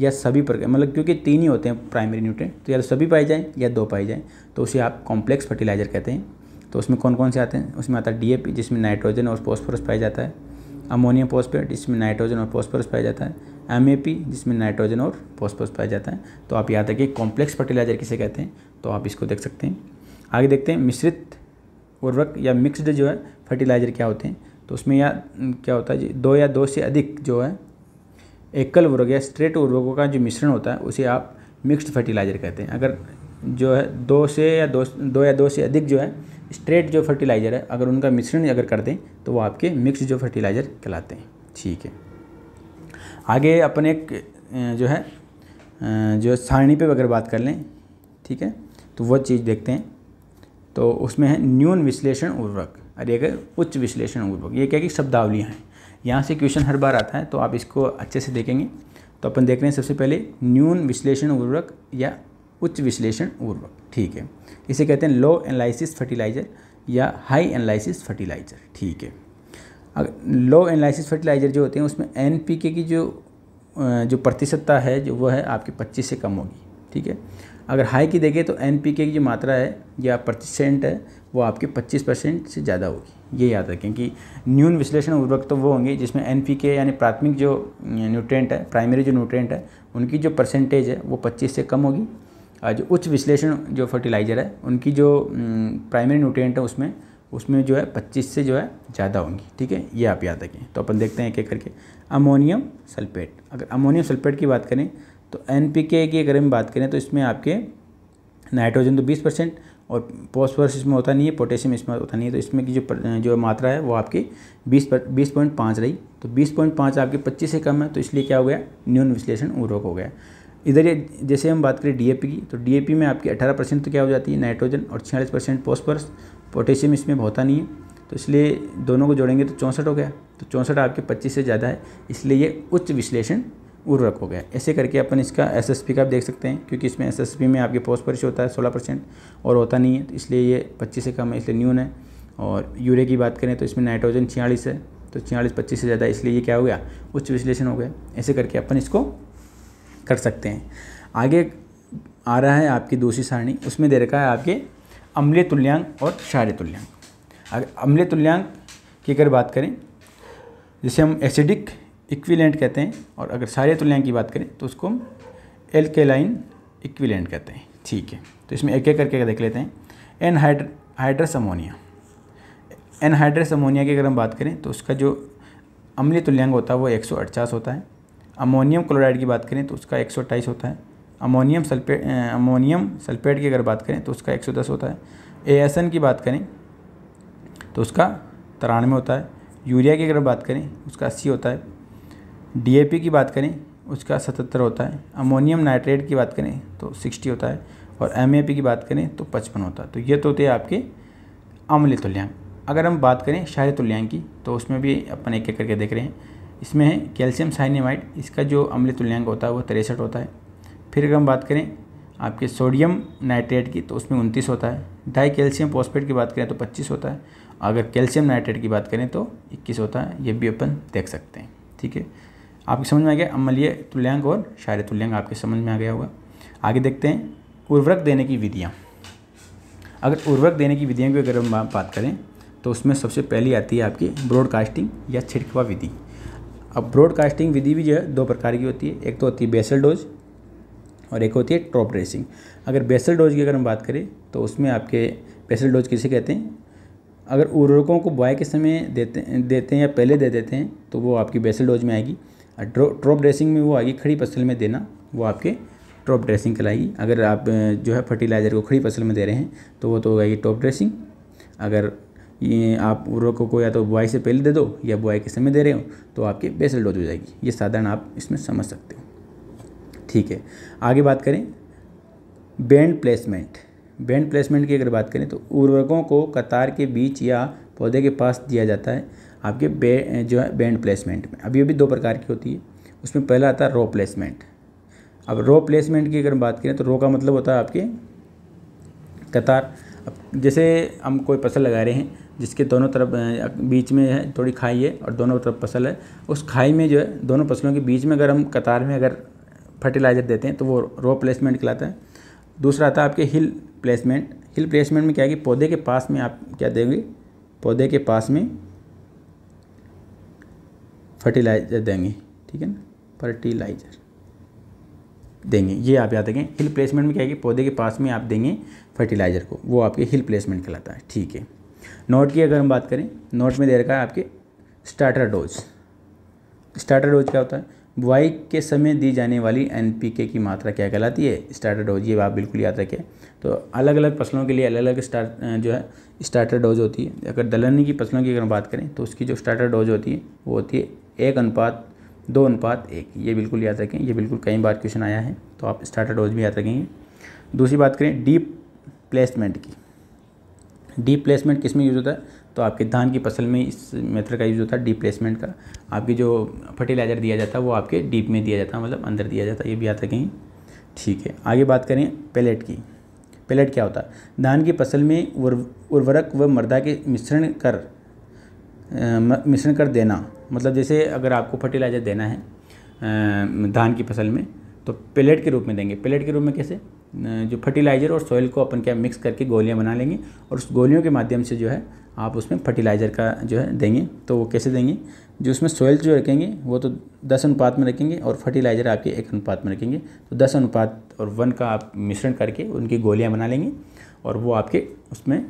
या सभी प्रकार मतलब क्योंकि तीन ही होते हैं प्राइमरी न्यूट्रिएंट तो या तो सभी पाए जाएँ या दो पाए जाएँ तो उसे आप कॉम्प्लेक्स फर्टिलाइजर कहते हैं तो उसमें कौन कौन से आते हैं उसमें आता है डीएपी जिसमें नाइट्रोजन और फॉस्फोरस पाया जाता है अमोनियम फॉस्फेट जिसमें नाइट्रोजन और फॉस्फोरस पाया जाता है एमएपी जिसमें नाइट्रोजन और फॉस्फोरस पाया जाता है तो आप याद रखिए कॉम्प्लेक्स फर्टिलाइजर किसे कहते हैं तो आप इसको देख सकते हैं आगे देखते हैं मिश्रित उर्वरक या मिक्सड जो है फर्टिलाइज़र क्या होते हैं तो उसमें या क्या होता है जी दो या दो से अधिक जो है एकल उर्वरक या स्ट्रेट उर्वरकों का जो मिश्रण होता है उसे आप मिक्सड फर्टिलाइज़र कहते हैं अगर जो है दो से या दो दो या दो से अधिक जो है स्ट्रेट जो फर्टिलाइज़र है अगर उनका मिश्रण अगर कर दें तो वो आपके मिक्स जो फर्टिलाइज़र कहलाते हैं ठीक है आगे अपन एक जो है जो सारणी पे अगर बात कर लें ठीक है तो वह चीज़ देखते हैं तो उसमें है न्यून विश्लेषण उर्वरक और एक उच्च विश्लेषण उर्वरक ये क्या कि शब्दावलियाँ हैं यहाँ से क्वेश्चन हर बार आता है तो आप इसको अच्छे से देखेंगे तो अपन देख रहे हैं सबसे पहले न्यून विश्लेषण उर्वरक या उच्च विश्लेषण उर्वरक ठीक है इसे कहते हैं लो एनालिसिस फर्टिलाइज़र या हाई एनालिसिस फर्टिलाइज़र ठीक है अगर लो एनालिसिस फर्टिलाइज़र जो होते हैं उसमें एन की जो जो प्रतिशतता है जो वह है आपकी पच्चीस से कम होगी ठीक है अगर हाई की देखें तो एन की जो मात्रा है या परसेंट है वो आपके 25 परसेंट से ज़्यादा होगी ये याद रखें कि न्यून विश्लेषण उर्वरक तो वो होंगे जिसमें एन यानी प्राथमिक जो न्यूट्रेंट है प्राइमरी जो न्यूट्रेंट है उनकी जो परसेंटेज है वो पच्चीस से कम होगी और जो उच्च विश्लेषण जो फर्टिलाइज़र है उनकी जो प्राइमरी न्यूट्रेंट है उसमें उसमें जो है पच्चीस से जो है ज़्यादा होंगी ठीक है ये आप याद रखें तो अपन देखते हैं एक एक करके अमोनियम सल्फेट अगर अमोनियम सल्फेट की बात करें तो एन की अगर हम बात करें तो इसमें आपके नाइट्रोजन तो बीस परसेंट और फॉस्फोरस इसमें होता नहीं है पोटेशियम इसमें होता नहीं है तो इसमें की जो पर, जो मात्रा है वो आपकी बीस पर बीस पॉइंट पाँच रही तो बीस पॉइंट पाँच आपके पच्चीस से कम है तो इसलिए क्या हो गया न्यून विश्लेषण उर्वरक हो गया इधर ये जैसे हम बात करें डीएपी की तो डीएपी में आपकी अठारह परसेंट तो क्या हो जाती है नाइट्रोजन और छियालीस परसेंट फॉस्फोरस पोटेशियम इसमें होता नहीं है तो इसलिए दोनों को जोड़ेंगे तो चौंसठ हो गया तो चौंसठ आपके पच्चीस से ज़्यादा है इसलिए ये उच्च विश्लेषण उर्वरक हो गया ऐसे करके अपन इसका एसएसपी का आप देख सकते हैं क्योंकि इसमें एसएसपी में आपके पोस्ट परिश होता है सोलह परसेंट और होता नहीं है तो इसलिए ये पच्चीस से कम है इसलिए न्यून है और यूरिया की बात करें तो इसमें नाइट्रोजन छियालीस है तो छियालीस पच्चीस से ज़्यादा इसलिए ये क्या हो गया उच्च विश्लेषण हो गया ऐसे करके अपन इसको कर सकते हैं आगे आ रहा है आपकी दूसरी सारणी उसमें दे रखा है आपके अम्ले तुल्यांक और क्षार्य तुल्यांक अगर अम्ले तुल्यांक की अगर बात करें जैसे हम एसिडिक इक्विलेंट कहते हैं और अगर सारे तुल्यांक की बात करें तो उसको हम एल्केलाइन इक्विलेंट कहते हैं ठीक है तो इसमें एक एक करके देख लेते हैं anhydrous ammonia anhydrous ammonia की अगर हम बात करें तो उसका जो अम्ली तुल्यांक होता है वो एक होता है अमोनियम क्लोराइड की बात करें तो उसका एक होता है अमोनियम सल्फेट अमोनियम सल्फेट की अगर बात करें तो उसका 110 होता है ए की बात करें तो उसका तिरानवे होता है यूरिया की अगर बात करें उसका अस्सी होता है डीएपी की बात करें उसका सतहत्तर होता है अमोनियम नाइट्रेट की बात करें तो सिक्सटी होता है और एम की बात करें तो पचपन होता है तो ये तो होते आपके अम्ल तुल्यांक अगर हम बात करें शाह तुल्यांक की तो उसमें भी अपन एक एक करके देख रहे हैं इसमें है कैल्शियम साइनेमाइड इसका जो अम्ल तुल्यांक होता है वो तिरसठ होता है फिर अगर हम बात करें आपके सोडियम नाइट्रेट की तो उसमें उनतीस होता है डाई कैल्शियम पोस्पेट की बात करें तो पच्चीस होता है अगर कैल्शियम नाइट्रेट की बात करें तो इक्कीस होता है ये भी अपन देख सकते हैं ठीक है आपकी समझ में आ गया अमलीय तुल्यांक और शायर तुल्यांक आपके समझ में आ गया होगा आगे देखते हैं उर्वरक देने की विधियाँ अगर उर्वरक देने की विधियों की अगर हम बात करें तो उसमें सबसे पहली आती है आपकी ब्रॉडकास्टिंग या छिड़कवा विधि अब ब्रॉडकास्टिंग विधि भी जो है दो प्रकार की होती है एक तो होती है बेसल डोज और एक होती है ट्रॉप ड्रेसिंग अगर बेसल डोज की अगर हम बात करें तो उसमें आपके बेसल डोज किसे कहते हैं अगर उर्वरकों को बॉय के समय देते देते हैं या पहले दे देते हैं तो वो आपकी बेसल डोज में आएगी ट्रॉप ड्रेसिंग में वो आएगी खड़ी फसल में देना वो आपके ट्रॉप ड्रेसिंग कहलाएगी अगर आप जो है फर्टिलाइज़र को खड़ी फसल में दे रहे हैं तो वो तो हो जाएगी टॉप ड्रेसिंग अगर ये आप उर्वरक को, या तो बुआई से पहले दे दो या बुआई के समय दे रहे हो तो आपके बेसल डोज हो जाएगी ये साधारण आप इसमें समझ सकते हो ठीक है आगे बात करें बैंड प्लेसमेंट बैंड प्लेसमेंट की अगर बात करें तो उर्वरकों को कतार के बीच या पौधे के पास दिया जाता है आपके बे जो है बैंड प्लेसमेंट में अभी अभी दो प्रकार की होती है उसमें पहला आता है रो प्लेसमेंट अब रो प्लेसमेंट की अगर बात करें तो रो का मतलब होता है आपके कतार अब जैसे हम कोई फसल लगा रहे हैं जिसके दोनों तरफ बीच में है थोड़ी खाई है और दोनों तरफ फसल है उस खाई में जो है दोनों फसलों के बीच में अगर हम कतार में अगर फर्टिलाइज़र देते हैं तो वो रो प्लेसमेंट कहलाता है दूसरा आता है आपके हिल प्लेसमेंट हिल प्लेसमेंट में क्या है कि पौधे के पास में आप क्या देंगे पौधे के पास में फर्टिलाइजर देंगे ठीक है ना फर्टिलाइजर देंगे ये आप याद रखें हिल प्लेसमेंट में क्या है कि पौधे के पास में आप देंगे फर्टिलाइज़र को वो आपके हिल प्लेसमेंट कहलाता है ठीक है नोट की अगर हम बात करें नोट में दे रखा है आपके स्टार्टर डोज स्टार्टर डोज क्या होता है बुआई के समय दी जाने वाली एन की मात्रा क्या कहलाती है स्टार्टर डोज ये आप बिल्कुल याद रखें तो अलग अलग फसलों के लिए अलग अलग स्टार्ट जो है स्टार्टर डोज होती है अगर दलहनी की फसलों की अगर हम बात करें तो उसकी जो स्टार्टर डोज होती है वो होती है एक अनुपात दो अनुपात एक ये बिल्कुल याद रखें ये बिल्कुल कई बार क्वेश्चन आया है तो आप स्टार्टर डोज भी याद रखेंगे दूसरी बात करें डीप प्लेसमेंट की डीप प्लेसमेंट किस में यूज़ होता है तो आपके धान की फसल में इस मेथड का यूज़ होता है डीप प्लेसमेंट का आपकी जो फर्टिलाइज़र दिया जाता है वो आपके डीप में दिया जाता है मतलब अंदर दिया जाता है ये भी याद रखेंगे ठीक है आगे बात करें पेलेट की पैलेट क्या होता है धान की फसल में उर्वरक व मृदा के मिश्रण कर मिश्रण कर देना मतलब जैसे अगर आपको फर्टिलाइज़र देना है धान की फसल में तो पेलेट के रूप में देंगे पेलेट के रूप में कैसे जो फर्टिलाइज़र और सॉइल को अपन क्या मिक्स करके गोलियाँ बना लेंगे और उस गोलियों के माध्यम से जो है आप उसमें फर्टिलाइज़र का जो है देंगे तो वो कैसे देंगे जो उसमें सॉइल जो रखेंगे वो तो दस अनुपात में रखेंगे और फर्टिलाइज़र आपके एक अनुपात में रखेंगे तो दस अनुपात और वन का आप मिश्रण करके उनकी गोलियाँ बना लेंगे और वो आपके उसमें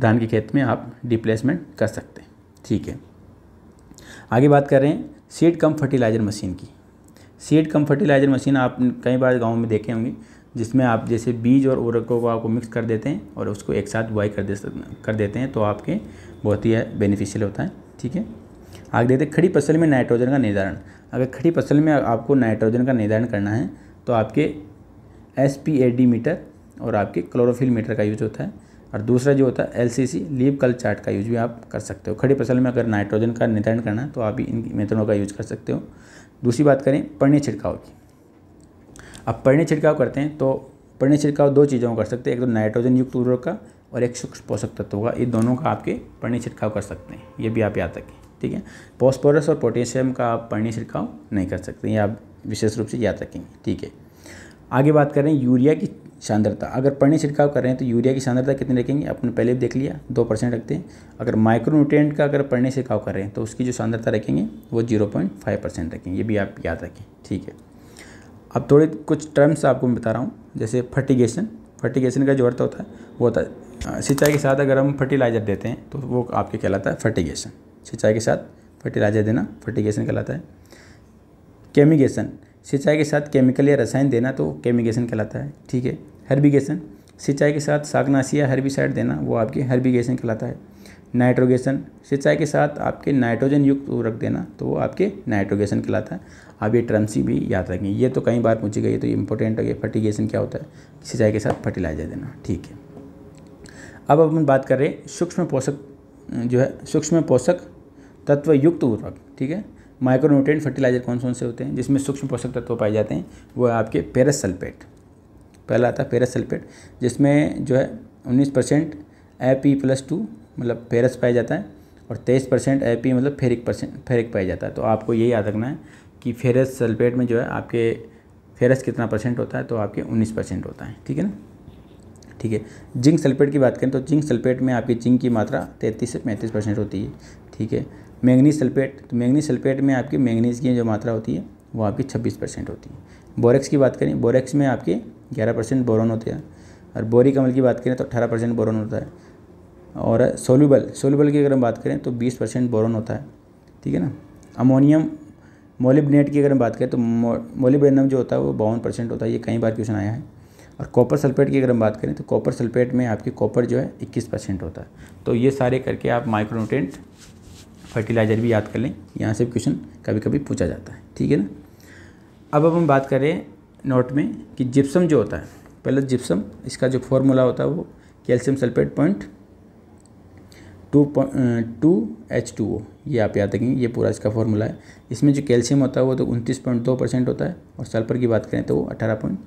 धान के खेत में आप डिप्लेसमेंट कर सकते हैं ठीक है आगे बात कर रहे हैं सीड कम फर्टिलाइज़र मशीन की सीड कम फर्टिलाइज़र मशीन आप कई बार गाँव में देखे होंगे जिसमें आप जैसे बीज और उर्वरकों को आपको मिक्स कर देते हैं और उसको एक साथ बुआई कर दे कर देते हैं तो आपके बहुत ही बेनिफिशियल होता है ठीक है आगे देखते खड़ी फसल में नाइट्रोजन का निर्धारण अगर खड़ी फसल में आपको नाइट्रोजन का निर्धारण करना है तो आपके S P A D meter और आपके क्लोरोफिल मीटर का यूज होता है और दूसरा जो होता है L C C leaf colour chart का यूज़ भी आप कर सकते हो खड़ी फसल में अगर नाइट्रोजन का निर्धारण करना है तो आप भी इन मेथडों का यूज कर सकते हो दूसरी बात करें पर्णी छिड़काव की अब पर्णी छिड़काव करते हैं तो पर्णी छिड़काव दो चीज़ों का कर सकते हैं एक तो नाइट्रोजन युक्त उर्वरक का और एक सूक्ष्म पोषक तत्व का ये दोनों का आपके पर्णी छिड़काव कर सकते हैं ये भी आप याद रखें ठीक है फॉस्फोरस और पोटेशियम का आप पर्णी छिड़काव नहीं कर सकते ये आप विशेष रूप से याद रखेंगे ठीक है आगे बात करें यूरिया की सांद्रता अगर पढ़ने छिड़काव कर रहे हैं तो यूरिया की सांद्रता कितनी रखेंगे आपने पहले भी देख लिया दो परसेंट रखते हैं अगर माइक्रोन्यूट्रिएंट का अगर पढ़ने छिड़काव कर रहे हैं तो उसकी जो सांद्रता रखेंगे वो जीरो पॉइंट फाइव परसेंट रखेंगे ये भी आप याद रखें ठीक है अब थोड़े कुछ टर्म्स आपको मैं बता रहा हूँ जैसे फर्टिगेशन फर्टिगेशन का जो अर्थ होता है वो होता है सिंचाई के साथ अगर हम फर्टिलाइज़र देते हैं तो वो आपके कहलाता है फर्टिगेशन सिंचाई के साथ फर्टिलाइज़र देना फर्टिगेशन कहलाता है केमिगेशन सिंचाई के साथ केमिकल या रसायन देना तो केमिकेशन कहलाता है ठीक है हर्बिगेशन सिंचाई के साथ सागनाशी या हर्बिसाइड देना वो आपके हर्बिगेशन कहलाता है नाइट्रोगेशन सिंचाई के साथ आपके नाइट्रोजन युक्त उर्वरक देना तो वो आपके नाइट्रोगेशन कहलाता है आप ये टर्म्स ही भी याद रखें ये तो कई बार पूछी गई तो इंपॉर्टेंट हो गया फर्टिगेशन क्या होता है सिंचाई के साथ फर्टिलाइजर देना ठीक है अब अपन बात कर रहे हैं सूक्ष्म पोषक जो है सूक्ष्म पोषक तत्व युक्त उर्वरक ठीक है माइक्रोन्यूट्रेंट फर्टिलाइजर कौन कौन से होते हैं जिसमें सूक्ष्म पोषक तत्व पाए जाते हैं वो है आपके पेरस सल्फेट पहला आता है पेरस सल्फेट जिसमें जो है उन्नीस percent A P plus two मतलब पेरस पाया जाता है और तेईस परसेंट ए पी मतलब फेरिक परसेंट फेरिक पाया जाता है तो आपको ये याद रखना है कि फेरस सल्फेट में जो है आपके फेरस कितना परसेंट होता है तो आपके उन्नीस परसेंट होता है ठीक है ना ठीक है जिंक सल्फेट की बात करें तो जिंक सल्फेट में आपकी जिंक की मात्रा तैंतीस से पैंतीस परसेंट होती है ठीक है मैंगनीज सल्फेट तो मैंगनीज सल्फेट में आपकी मैंगनीज की जो मात्रा होती है वो आपकी छब्बीस परसेंट होती है बोरेक्स की बात करें बोरेक्स में आपके ग्यारह परसेंट बोरोन होते हैं और बोरी कमल की बात करें तो अठारह परसेंट बोरोन होता है और सोल्यूबल सोल्यूबल की अगर हम बात करें तो बीस परसेंट बोरोन होता है ठीक है ना अमोनियम मोलिबनेट की अगर हम बात करें तो मोलिबेनम जो होता है वो बावन परसेंट होता है ये कई बार क्वेश्चन आया है और कॉपर सल्फेट की अगर हम बात करें तो कॉपर सल्फेट में आपकी कॉपर जो है इक्कीस परसेंट होता है तो ये सारे करके आप माइक्रोनोटेंट फर्टिलाइज़र भी याद कर लें यहाँ से क्वेश्चन कभी कभी पूछा जाता है ठीक है ना अब अब हम बात करें नोट में कि जिप्सम जो होता है पहले जिप्सम इसका जो फॉर्मूला होता है वो calcium sulphate point two two H two O ये आप याद रखेंगे ये पूरा इसका फॉर्मूला है इसमें जो कैल्शियम होता है वो तो उनतीस पॉइंट दो परसेंट होता है और सल्फर की बात करें तो वो अठारह पॉइंट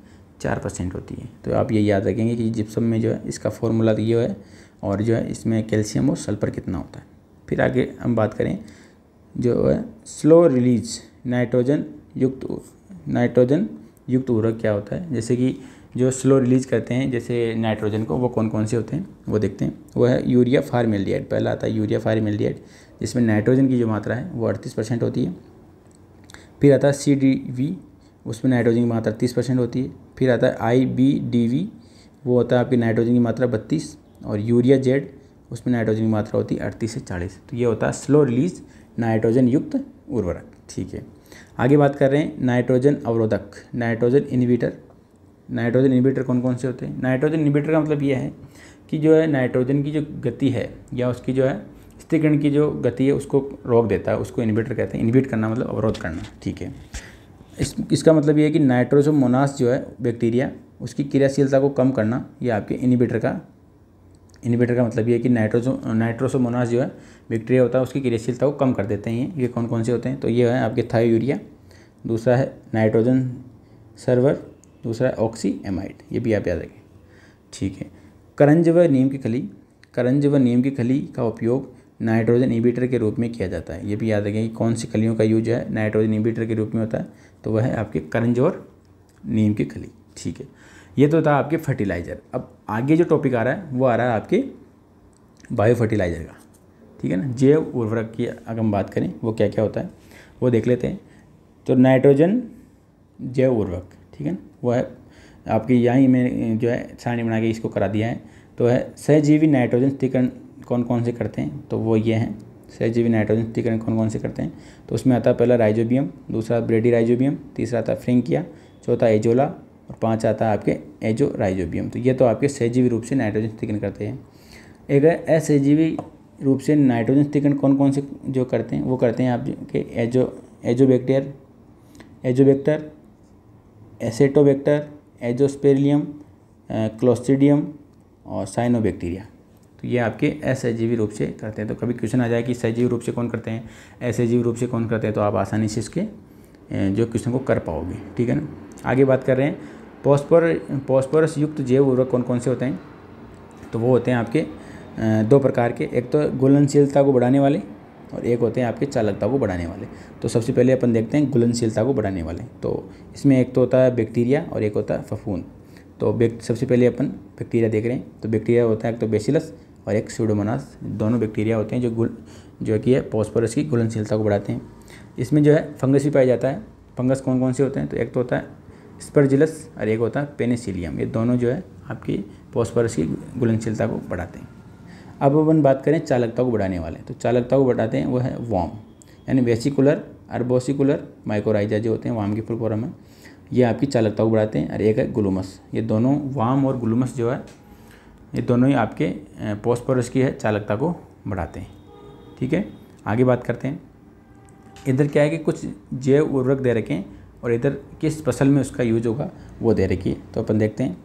चार परसेंट होती है तो आप ये याद रखेंगे कि जिप्सम में जो है इसका फॉर्मूला तो ये है और जो है इसमें कैल्शियम और सल्फर कितना होता है फिर आगे हम बात करें जो है स्लो रिलीज नाइट्रोजन युक्त नाइट्रोजन युक्त उर्वरक क्या होता है जैसे कि जो स्लो रिलीज करते हैं जैसे नाइट्रोजन को वो कौन कौन से होते हैं वो देखते हैं वो है यूरिया फार्मेलियाड पहला आता है यूरिया फार्मेलियाड जिसमें नाइट्रोजन की जो मात्रा है वो अड़तीस परसेंट होती है फिर आता है सी डी वी उसमें नाइट्रोजन की मात्रा तीस परसेंट होती है फिर आता है आई बी डी वी वो होता है आपकी नाइट्रोजन की मात्रा बत्तीस और यूरिया जेड उसमें नाइट्रोजन की मात्रा होती है अड़तीस से चालीस तो ये होता है स्लो रिलीज नाइट्रोजन युक्त उर्वरक ठीक है आगे बात कर रहे हैं नाइट्रोजन अवरोधक नाइट्रोजन इन्वीटर नाइट्रोजन इन्वीटर कौन कौन से होते हैं नाइट्रोजन इन्वीटर का मतलब यह है कि जो है नाइट्रोजन की जो गति है या उसकी जो है स्थितिकरण की जो गति है उसको रोक देता है उसको इन्वीटर कहते हैं इन्वीट करना मतलब अवरोध करना ठीक है इस इसका मतलब यह है कि नाइट्रोजन मोनास जो है बैक्टीरिया उसकी क्रियाशीलता को कम करना यह आपके इन्वीटर का इनिबेटर का मतलब ये है कि नाइट्रोजो नाइट्रोसोमोनास जो है बैक्टीरिया होता है उसकी क्रियाशीलता को कम कर देते हैं ये कौन कौन से होते हैं तो ये है आपके था यूरिया दूसरा है नाइट्रोजन सर्वर दूसरा है ऑक्सी एमाइड ये भी आप याद रखें ठीक है करंज व नीम की खली करंज व नीम की खली का उपयोग नाइट्रोजन इबीटर के रूप में किया जाता है ये भी याद रखें कि कौन सी खलियों का यूज है नाइट्रोजन इबीटर के रूप में होता है तो वह है आपके करंज और नीम की खली ठीक है ये तो था आपके फर्टिलाइज़र अब आगे जो टॉपिक आ रहा है वो आ रहा है आपके बायो फर्टिलाइज़र का ठीक है ना जैव उर्वरक की अगर हम बात करें वो क्या क्या होता है वो देख लेते हैं तो नाइट्रोजन जैव उर्वरक ठीक है ना वो है आपके यहाँ में जो है सारणी बना के इसको करा दिया है तो है सहजीवी नाइट्रोजन स्थिकरण कौन कौन से करते हैं तो वो ये हैं सहजीवी नाइट्रोजन स्थिकरण कौन कौन से करते हैं तो उसमें आता है पहला राइजोबियम दूसरा ब्रेडी राइजोबियम तीसरा आता है फ्रिंकिया चौथा एजोला और पाँच आता है आपके एजो राइजोबियम तो ये तो आपके सहजीवी रूप से नाइट्रोजन स्थिकन करते हैं एक असहजीवी रूप से नाइट्रोजन स्थिकन कौन कौन से जो करते हैं वो करते हैं आपके azo azotobacter azotobacter acetobacter azospirillum clostridium और साइनोबैक्टीरिया तो ये आपके असहजीवी रूप से करते हैं तो कभी क्वेश्चन आ जाए कि सहजीवी रूप से कौन करते हैं असहजीवी रूप से कौन करते हैं तो आप आसानी से इसके जो क्वेश्चन को कर पाओगे ठीक है ना आगे बात कर रहे हैं पॉस्पर पॉस्परस युक्त जैव उर्वरक कौन कौन से होते हैं तो वो होते हैं आपके दो प्रकार के एक तो घुलनशीलता को बढ़ाने वाले और एक होते हैं आपके चालकता को बढ़ाने वाले तो सबसे पहले अपन देखते हैं घुलनशीलता को बढ़ाने वाले तो इसमें एक तो होता है बैक्टीरिया और एक होता है फफून तो सबसे पहले अपन बैक्टीरिया देख रहे हैं तो बैक्टीरिया होता है एक तो बेसिलस और एक सूडोमोनास दोनों बैक्टीरिया होते हैं जो गुल जो कि है पॉस्परस की घुलनशीलता को बढ़ाते हैं इसमें जो है फंगस भी पाया जाता है फंगस कौन कौन से होते हैं तो एक तो होता है स्पर्जिलस और एक होता है पेनिसिलियम ये दोनों जो है आपकी पोस्परस की घुलनशीलता को बढ़ाते हैं अब अपन बात करें चालकता को बढ़ाने वाले तो चालकता को बढ़ाते हैं वो है वॉम यानी वेसिकुलर अर्बोसिकुलर माइक्रोराइजा जो होते हैं वाम की फुल फॉर्म है ये आपकी चालकता को बढ़ाते हैं और एक है ग्लूमस ये दोनों वाम और ग्लूमस जो है ये दोनों ही आपके पोस्परस की है चालकता को बढ़ाते हैं ठीक है आगे बात करते हैं इधर क्या है कि कुछ जैव उर्वरक दे रखें और इधर किस फसल में उसका यूज होगा वो दे रखिए तो अपन देखते हैं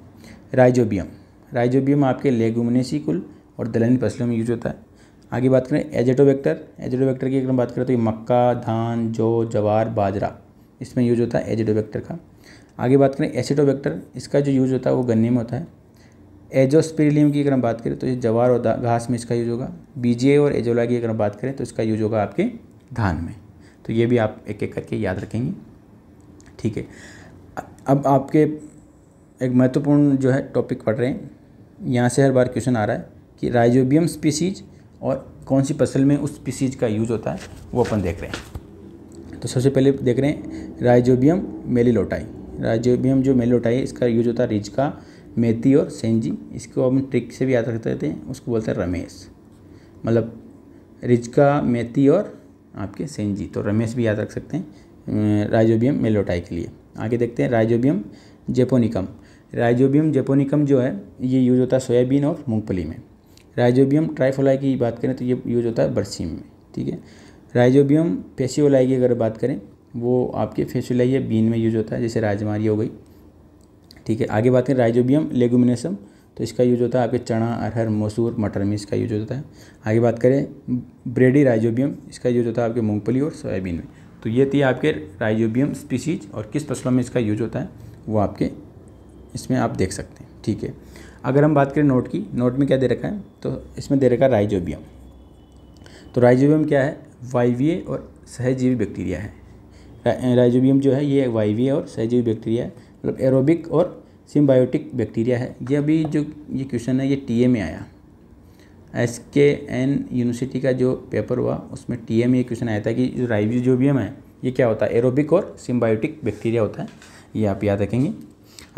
राइजोबियम राइजोबियम आपके लेगुमनेसी कुल और दलहनी फसलों में यूज होता है आगे बात करें एजेटोवेक्टर एजेटोवेक्टर की अगर हम बात करें तो ये मक्का धान जौ जवार बाजरा इसमें यूज होता है एजेटोवेक्टर का आगे बात करें एसिडोवेक्टर इसका जो यूज होता है वो गन्ने में होता है एजोस्पिरिलियम की अगर हम बात करें तो ये जवार और घास में इसका यूज होगा बीजे और एजोला की अगर हम बात करें तो इसका यूज होगा आपके धान में तो ये भी आप एक एक करके याद रखेंगे ठीक है अब आपके एक महत्वपूर्ण जो है टॉपिक पढ़ रहे हैं यहाँ से हर बार क्वेश्चन आ रहा है कि राइजोबियम स्पीसीज और कौन सी फसल में उस स्पीसीज का यूज होता है वो अपन देख रहे हैं तो सबसे पहले देख रहे हैं राइजोबियम मेलीलोटाई राइजोबियम जो मेलीलोटाई इसका यूज होता है रिजका मेथी और सेंजी इसको हम ट्रिक से भी याद रख देते हैं उसको बोलते हैं रमेश मतलब रिजका मेथी और आपके सेंजी तो रमेश भी याद रख सकते हैं राइजोबियम मेलोटाई के लिए आगे देखते हैं राइजोबियम जेपोनिकम राइजोबियम जेपोनिकम जो है ये यूज होता है सोयाबीन और मूंगफली में राइजोबियम ट्राइफोलाई की बात करें तो ये यूज होता है बरसीम में ठीक है राइजोबियम फेसियोलाई की अगर बात करें वो आपके फेसियोलाई या बीन में यूज होता है जैसे राजमारी हो गई ठीक है आगे बात करें राइजोबियम लेगुमिनेसम तो इसका यूज होता है आपके चना अरहर मसूर मटर में इसका यूज होता है आगे बात करें ब्रेडी राइजोबियम इसका यूज होता है आपके मूंगफली और सोयाबीन में तो ये थी आपके राइजोबियम स्पीसीज और किस फसलों में इसका यूज होता है वो आपके इसमें आप देख सकते हैं ठीक है अगर हम बात करें नोट की नोट में क्या दे रखा है तो इसमें दे रखा है राइजोबियम तो राइजोबियम क्या है वाईवीए और सहजीवी बैक्टीरिया है राइजोबियम जो है ये वाईवीए और सहजीवी बैक्टीरिया है मतलब एरोबिक और सिम्बायोटिक बैक्टीरिया है ये अभी जो ये क्वेश्चन है ये टीए में आया एस के एन यूनिवर्सिटी का जो पेपर हुआ उसमें टी एम ये क्वेश्चन आया था कि जो भी है ये क्या होता है एरोबिक और सिम्बायोटिक बैक्टीरिया होता है ये आप याद रखेंगे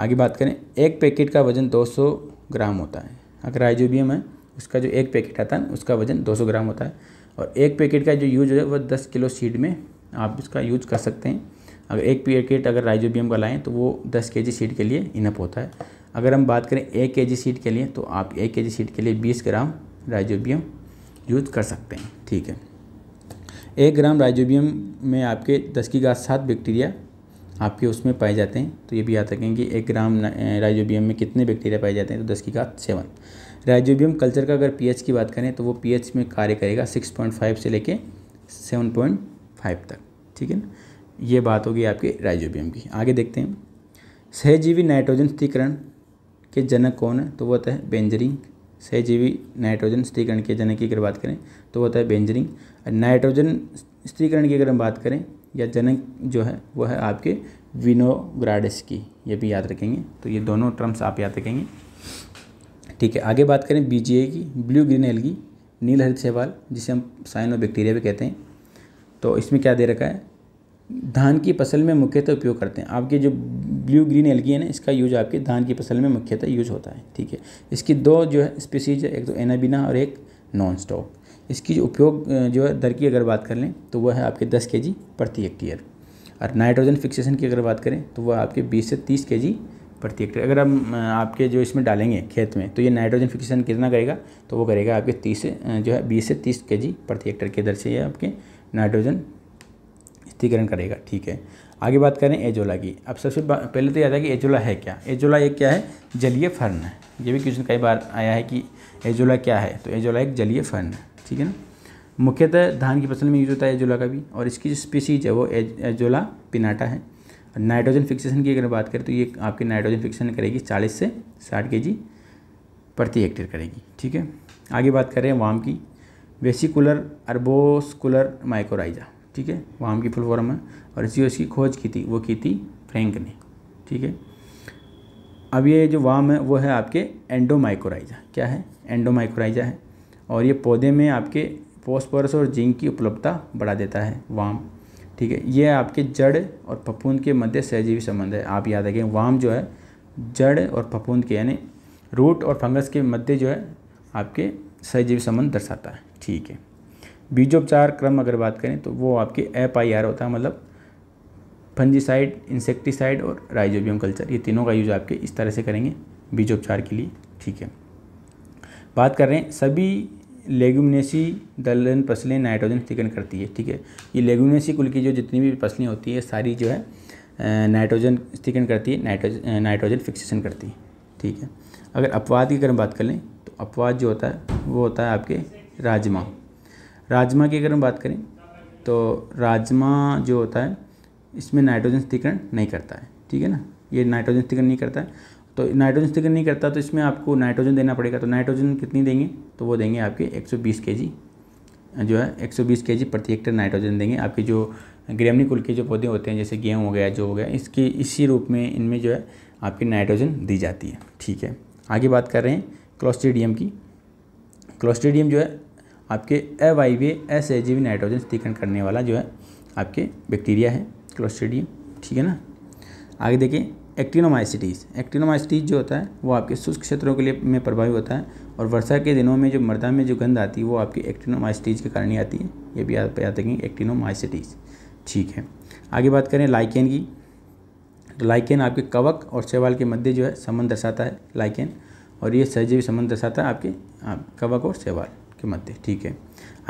आगे बात करें एक पैकेट का वजन 200 ग्राम होता है अगर राइजोबियम है उसका जो एक पैकेट आता है उसका वजन 200 ग्राम होता है और एक पैकेट का जो यूज है वह 10 किलो सीड में आप उसका यूज कर सकते हैं अगर एक पैकेट अगर राइजोबियम का लाएँ तो वो दस के जी सीड के लिए इनअप होता है अगर हम बात करें एक के जी सीड के लिए तो आप एक के जी सीड के लिए बीस ग्राम राइजोबियम यूज़ कर सकते हैं ठीक है एक ग्राम राइजोबियम में आपके दस की घात सात बैक्टीरिया आपके उसमें पाए जाते हैं तो ये भी याद रखें कि एक ग्राम राइजोबियम में कितने बैक्टीरिया पाए जाते हैं तो दस की घात सेवन राइजोबियम कल्चर का अगर पीएच की बात करें तो वो पीएच में कार्य करेगा सिक्स पॉइंट फाइव से लेके सेवन पॉइंट फाइव तक ठीक है ना ये बात होगी आपके राइजोबियम की आगे देखते हैं सहजीवी नाइट्रोजन स्थिकरण के जनक कौन है तो वह होता है बेंजरिंग सहजीवी नाइट्रोजन स्थिरीकरण के जनक की अगर बात करें तो होता है बेंजरिंग नाइट्रोजन स्थिरीकरण की अगर हम बात करें या जनक जो है वो है आपके विनोग्राडिस की ये भी याद रखेंगे तो ये दोनों टर्म्स आप याद रखेंगे ठीक है आगे बात करें बीजीए की ब्लू ग्रीन एलगी नील हरित शैवाल जिसे हम साइनो बैक्टीरिया भी कहते हैं तो इसमें क्या दे रखा है धान की फसल में मुख्यतः उपयोग करते हैं आपके जो ब्लू ग्रीन एल्गी है इसका यूज आपके धान की फसल में मुख्यतः यूज होता है ठीक है इसकी दो जो है स्पीसीज है एक तो एनाबिना और एक नॉन स्टॉक इसकी जो उपयोग जो है दर की अगर बात कर लें तो वह है आपके दस के जी प्रति हेक्टेयर और नाइट्रोजन फिक्सेशन की अगर बात करें तो वह आपके बीस से तीस के जी प्रति हेक्टेयर अगर हम आपके जो इसमें डालेंगे खेत में तो ये नाइट्रोजन फिक्सेशन कितना करेगा तो वो करेगा आपके तीस से जो है बीस से तीस के जी प्रति हेक्टेयर की दर से ये आपके नाइट्रोजन स्थिरीकरण करेगा ठीक है आगे बात करें एजोला की अब सबसे पहले तो याद है कि एजोला है क्या एजोला एक क्या है जलीय फर्न है ये भी क्वेश्चन कई बार आया है कि एजोला क्या है तो एजोला एक जलीय फर्न है ठीक है ना मुख्यतः धान की फसल में यूज होता है एजोला का भी और इसकी जो स्पीसीज है वो एजोला पिनाटा है नाइट्रोजन फिक्सेशन की अगर बात करें तो ये आपकी नाइट्रोजन फिक्सेशन करेगी चालीस से साठ के प्रति हेक्टेयर करेगी ठीक है आगे बात करें वाम की वेसिकुलर अर्बोस्कुलर माइकोराइजा ठीक है वाम की फुल फॉर्म है और इसी इसकी खोज की थी वो की थी फ्रेंक ने ठीक है अब ये जो वाम है वो है आपके एंडोमाइकोराइजा क्या है एंडोमाइकोराइजा है और ये पौधे में आपके पोस्पोरस और जिंक की उपलब्धता बढ़ा देता है वाम ठीक है ये आपके जड़ और पपूंद के मध्य सहजीवी संबंध है आप याद रखें वाम जो है जड़ और पपूंद के यानी रूट और फंगस के मध्य जो है आपके सहजीवी संबंध दर्शाता है ठीक है बीजोपचार क्रम अगर बात करें तो वो आपके एप आई आर होता है मतलब फंजिसाइड इंसेक्टिसाइड और राइजोबियम कल्चर ये तीनों का यूज आपके इस तरह से करेंगे बीजोपचार के लिए ठीक है बात कर रहे हैं सभी लेगुमिनेसी दलहन फसलें नाइट्रोजन थिकन करती है ठीक है ये लेगुमिनेसी कुल की जो जितनी भी फसलें होती है सारी जो है नाइट्रोजन स्थिकन करती है नाइट्रोजन नाइट्रोजन फिक्सेशन करती है ठीक है अगर अपवाद की अगर बात कर लें तो अपवाद जो होता है वो होता है आपके राजमा राजमा की अगर हम बात करें तो राजमा जो होता है इसमें नाइट्रोजन स्थिकरण नहीं करता है ठीक है ना ये नाइट्रोजन स्थिकरण नहीं करता है तो नाइट्रोजन स्थिकरण नहीं करता तो इसमें आपको नाइट्रोजन देना पड़ेगा तो नाइट्रोजन कितनी देंगे तो वो देंगे आपके 120 केजी जो है 120 केजी प्रति हेक्टर नाइट्रोजन देंगे आपके जो ग्रेमनी कुल के जो पौधे होते हैं जैसे गेहूँ हो गया जो हो गया इसके इसी रूप में इनमें जो है आपकी नाइट्रोजन दी जाती है ठीक है आगे बात कर रहे हैं क्लोस्टेडियम की क्लोस्टेडियम जो है आपके अवाइवे एस एजीवी नाइट्रोजन स्थिकरण करने वाला जो है आपके बैक्टीरिया है क्लोस्टेडियम ठीक है ना आगे देखिए एक्टिनोमाइसिटीज़ एक्टिनोमाइसिटीज़ जो होता है वो आपके शुष्क क्षेत्रों के लिए में प्रभावी होता है और वर्षा के दिनों में जो मृदा में जो गंध आती है वो आपकी एक्टिनोमाइसिटीज़ के कारण ही आती है ये भी आप याद रखेंगे एक्टिनोमाइसिटीज़ ठीक है आगे बात करें लाइकेन की तो लाइकेन आपके कवक और शैवाल के मध्य जो है संबंध दर्शाता है लाइकेन और ये सहजीवी संबंध दर्शाता है आपके आप, कवक और शैवाल के मध्य ठीक है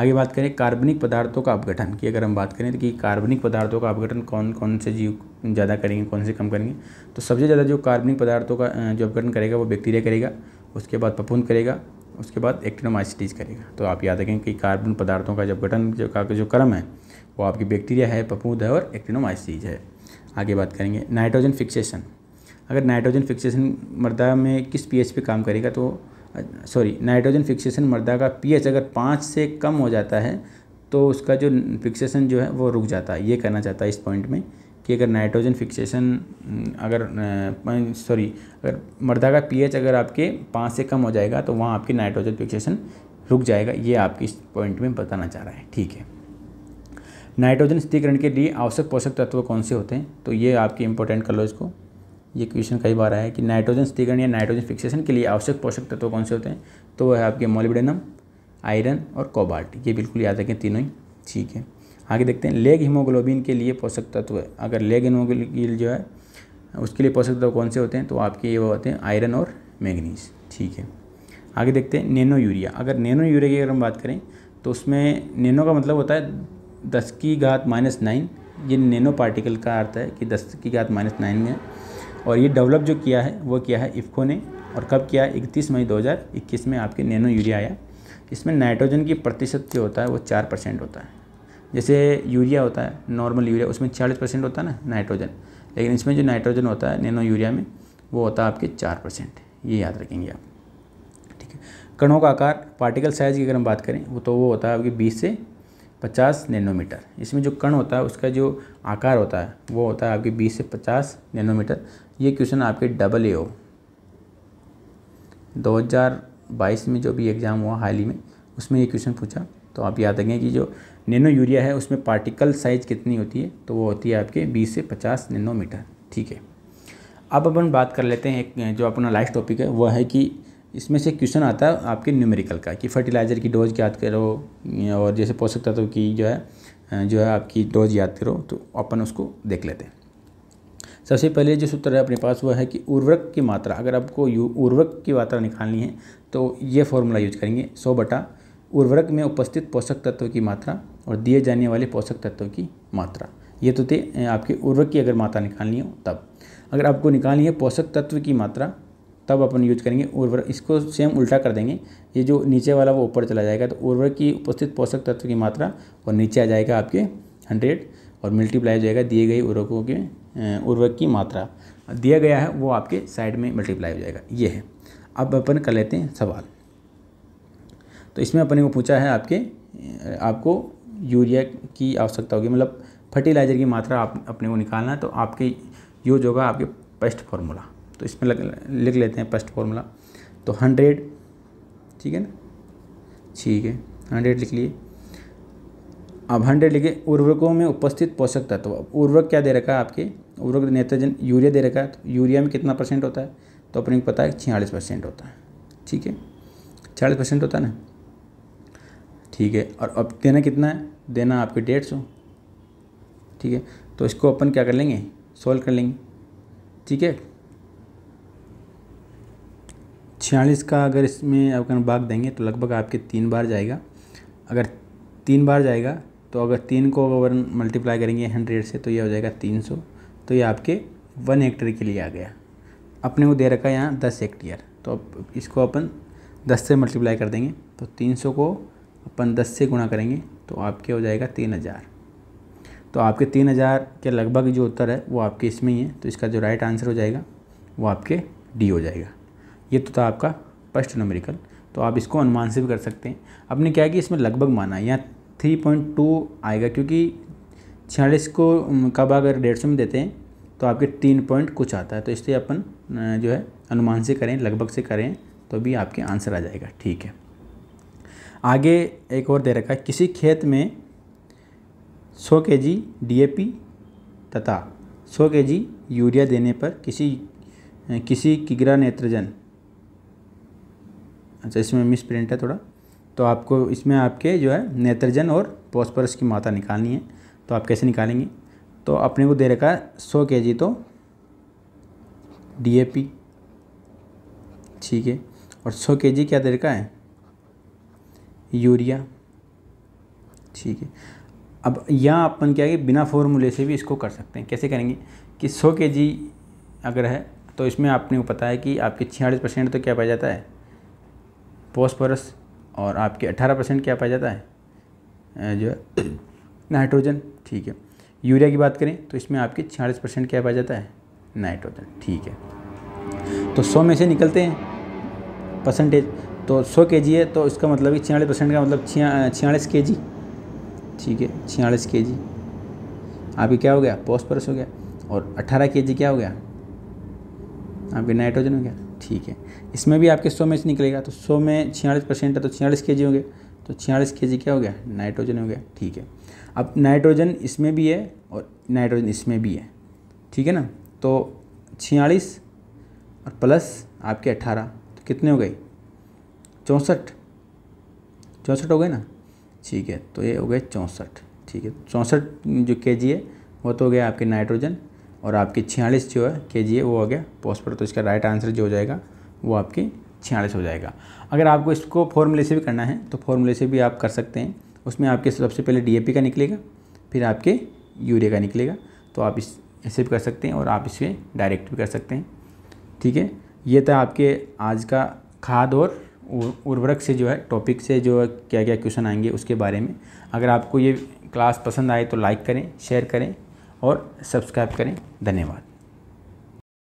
आगे बात करें कार्बनिक पदार्थों का अपघटन की अगर हम बात करें तो कि कार्बनिक पदार्थों का अपघटन कौन कौन से जीव ज़्यादा करेंगे कौन से कम करेंगे तो सबसे ज़्यादा जो कार्बनिक पदार्थों का जो अपघटन करेगा वो बैक्टीरिया करेगा उसके बाद पपुंद करेगा उसके बाद एक्टिनोमाइसिटीज करेगा तो आप याद रखें कि कार्बन पदार्थों का जब गठन जो का जो क्रम है वो आपकी बैक्टीरिया है पपूद है और एक्टिनोमाइसिटीज है आगे बात करेंगे नाइट्रोजन फिक्सेशन अगर नाइट्रोजन फिक्सेशन मृदा में किस पीएच पे काम करेगा तो सॉरी नाइट्रोजन फिक्सेशन मृदा का पीएच अगर पाँच से कम हो जाता है तो उसका जो फिक्सेशन जो है वो रुक जाता है ये कहना चाहता है इस पॉइंट में कि अगर नाइट्रोजन फिक्सेशन अगर सॉरी अगर मृदा का पीएच अगर आपके पाँच से कम हो जाएगा तो वहाँ आपकी नाइट्रोजन फिक्सेशन रुक जाएगा ये आपके इस पॉइंट में बताना चाह रहा है ठीक है नाइट्रोजन स्थितिकरण के लिए आवश्यक पोषक तत्व कौन से होते हैं तो ये आपके इंपॉर्टेंट कर लो इसको ये क्वेश्चन कई बार आया है कि नाइट्रोजन स्थिरीकरण या नाइट्रोजन फिक्सेशन के लिए आवश्यक पोषक तत्व कौन से होते हैं तो वह है आपके मोलिबडेनम आयरन और कोबाल्ट ये बिल्कुल याद रखें तीनों ही ठीक है आगे देखते हैं लेग हीमोग्लोबिन के लिए पोषक तत्व अगर लेग हीमोग्लोबिन जो है उसके लिए पोषक तत्व कौन से होते हैं तो आपके ये होते हैं आयरन और मैगनीज ठीक है आगे देखते हैं नैनो यूरिया अगर नैनो यूरिया की अगर हम बात करें तो उसमें नैनो का मतलब होता है दस की घात माइनस नाइन ये नैनो पार्टिकल का अर्थ है कि दस की घात माइनस नाइन में और ये डेवलप जो किया है वो किया है इफ़्को ने और कब किया है इकतीस मई 2021 में आपके नैनो यूरिया आया इसमें नाइट्रोजन की प्रतिशत जो होता है वो चार परसेंट होता है जैसे यूरिया होता है नॉर्मल यूरिया उसमें छियालीस परसेंट होता है ना नाइट्रोजन लेकिन इसमें जो नाइट्रोजन होता है नैनो यूरिया में वो होता है आपके चार परसेंट ये याद रखेंगे आप ठीक है कणों का आकार पार्टिकल साइज़ की अगर हम बात करें वो तो वो होता है आपके बीस से पचास नैनोमीटर इसमें जो कण होता है उसका जो आकार होता है वो होता है आपके बीस से पचास नैनोमीटर ये क्वेश्चन आपके डबल ए हो बाईस में जो भी एग्ज़ाम हुआ हाल ही में उसमें ये क्वेश्चन पूछा तो आप याद रखें कि जो नैनो यूरिया है उसमें पार्टिकल साइज कितनी होती है तो वो होती है आपके 20 से 50 नैनोमीटर ठीक है अब अपन बात कर लेते हैं एक जो अपना लास्ट टॉपिक है वह है कि इसमें से क्वेश्चन आता है आपके न्यूमेरिकल का कि फर्टिलाइज़र की डोज याद करो और जैसे पोषक तत्व की जो है जो है आपकी डोज याद करो तो अपन उसको देख लेते हैं सबसे पहले जो सूत्र है अपने पास वह है कि उर्वरक की मात्रा अगर आपको उर्वरक की मात्रा निकालनी है तो ये फॉर्मूला यूज करेंगे सौ बटा उर्वरक में उपस्थित पोषक तत्वों की मात्रा और दिए जाने वाले पोषक तत्वों की मात्रा ये तो थे आपके उर्वरक की अगर मात्रा निकालनी हो तब अगर आपको निकालनी है पोषक तत्व की मात्रा तब अपन यूज करेंगे उर्वरक इसको सेम उल्टा कर देंगे ये जो नीचे वाला वो ऊपर चला जाएगा तो उर्वरक की उपस्थित पोषक तत्व की मात्रा और नीचे आ जाएगा आपके हंड्रेड और मल्टीप्लाई हो जाएगा दिए गए उर्वरकों के उर्वरक की मात्रा दिया गया है वो आपके साइड में मल्टीप्लाई हो जाएगा ये है अब अपन कर लेते हैं सवाल तो इसमें अपने को पूछा है आपके आपको यूरिया की आवश्यकता होगी मतलब फर्टिलाइज़र की मात्रा आप अपने को निकालना है तो आपके यूज होगा आपके पेस्ट फार्मूला तो इसमें लिख लेते हैं पेस्ट फार्मूला तो हंड्रेड ठीक है ना ठीक है हंड्रेड लिख लिए अब हंड्रेड लिखे उर्वरकों में उपस्थित पोषक तत्व उर्वरक क्या दे रखा है आपके उर्वरक नेत्रजन यूरिया दे रखा है तो यूरिया में कितना परसेंट होता है तो अपने को पता है छियालीस परसेंट होता है ठीक है छियालीस परसेंट होता है ना ठीक है और अब देना कितना है देना आपके डेढ़ सौ ठीक है तो इसको अपन क्या कर लेंगे सॉल्व कर लेंगे ठीक है छियालीस का अगर इसमें अगर भाग देंगे तो लगभग आपके तीन बार जाएगा अगर तीन बार जाएगा तो अगर तीन को अगर मल्टीप्लाई करेंगे हंड्रेड से तो ये हो जाएगा तीन सौ तो ये आपके वन हेक्टेयर के लिए आ गया अपने को दे रखा है यहाँ दस हेक्टेयर तो अब इसको अपन दस से मल्टीप्लाई कर देंगे तो तीन सौ को अपन दस से गुणा करेंगे तो आपके हो जाएगा तीन हज़ार तो आपके तीन हज़ार के लगभग जो उत्तर है वो आपके इसमें ही है तो इसका जो राइट आंसर हो जाएगा वो आपके डी हो जाएगा ये तो था आपका फर्स्ट नंबरिकल तो आप इसको अनुमान से भी कर सकते हैं आपने क्या है कि इसमें लगभग माना है यहाँ थ्री पॉइंट टू आएगा क्योंकि छियालीस को कब अगर डेढ़ सौ में देते हैं तो आपके तीन पॉइंट कुछ आता है तो इसलिए अपन जो है अनुमान से करें लगभग से करें तो भी आपके आंसर आ जाएगा ठीक है आगे एक और दे रखा है किसी खेत में 100 के जी डी तथा 100 के जी यूरिया देने पर किसी किसी किगरा नेत्रजन अच्छा इसमें मिस प्रिंट है थोड़ा तो आपको इसमें आपके जो है नेत्रजन और पॉस्परस की मात्रा निकालनी है तो आप कैसे निकालेंगे तो अपने को दे रखा है सौ के जी तो डी ठीक है और सौ के जी क्या दे रखा है यूरिया ठीक है अब यहाँ अपन क्या है बिना फॉर्मूले से भी इसको कर सकते हैं कैसे करेंगे कि सौ के जी अगर है तो इसमें आपने को पता है कि आपके छियालीस परसेंट तो क्या पाया जाता है पोस्परस और आपके अट्ठारह परसेंट क्या पाया जाता है जो है नाइट्रोजन ठीक है यूरिया की बात करें तो इसमें आपके छियालीस परसेंट क्या पाया जाता है नाइट्रोजन ठीक है तो सौ में से निकलते हैं परसेंटेज तो सौ के है तो इसका मतलब कि छियालीस परसेंट का मतलब छियालीस के जी ठीक है छियालीस के जी आपकी क्या हो गया पॉस्परस हो गया और अट्ठारह के जी क्या हो गया आपके नाइट्रोजन हो गया ठीक है इसमें भी आपके सौ में से निकलेगा तो सौ में छियालीस परसेंट है तो छियालीस के जी हो तो छियालीस के जी क्या हो गया नाइट्रोजन हो गया ठीक है अब नाइट्रोजन इसमें भी है और नाइट्रोजन इसमें भी है ठीक है ना तो छियालीस और प्लस आपके अट्ठारह तो कितने हो गए चौंसठ चौंसठ हो गए ना ठीक है तो ये हो गए चौंसठ ठीक है चौंसठ जो के जी है वो तो हो गया आपके नाइट्रोजन और आपके छियालीस जो है के जी है वो हो गया पॉस्पर तो इसका राइट आंसर जो हो जाएगा वो आपके छियालीस हो जाएगा अगर आपको इसको फॉर्मूले से भी करना है तो फॉर्मूले से भी आप कर सकते हैं उसमें आपके सबसे पहले डी का निकलेगा फिर आपके यूरिया का निकलेगा तो आप इस ऐसे भी कर सकते हैं और आप इसे डायरेक्ट भी कर सकते हैं ठीक है ये था आपके आज का खाद और उर्वरक से जो है टॉपिक से जो है क्या क्या क्वेश्चन आएंगे उसके बारे में अगर आपको ये क्लास पसंद आए तो लाइक करें शेयर करें और सब्सक्राइब करें धन्यवाद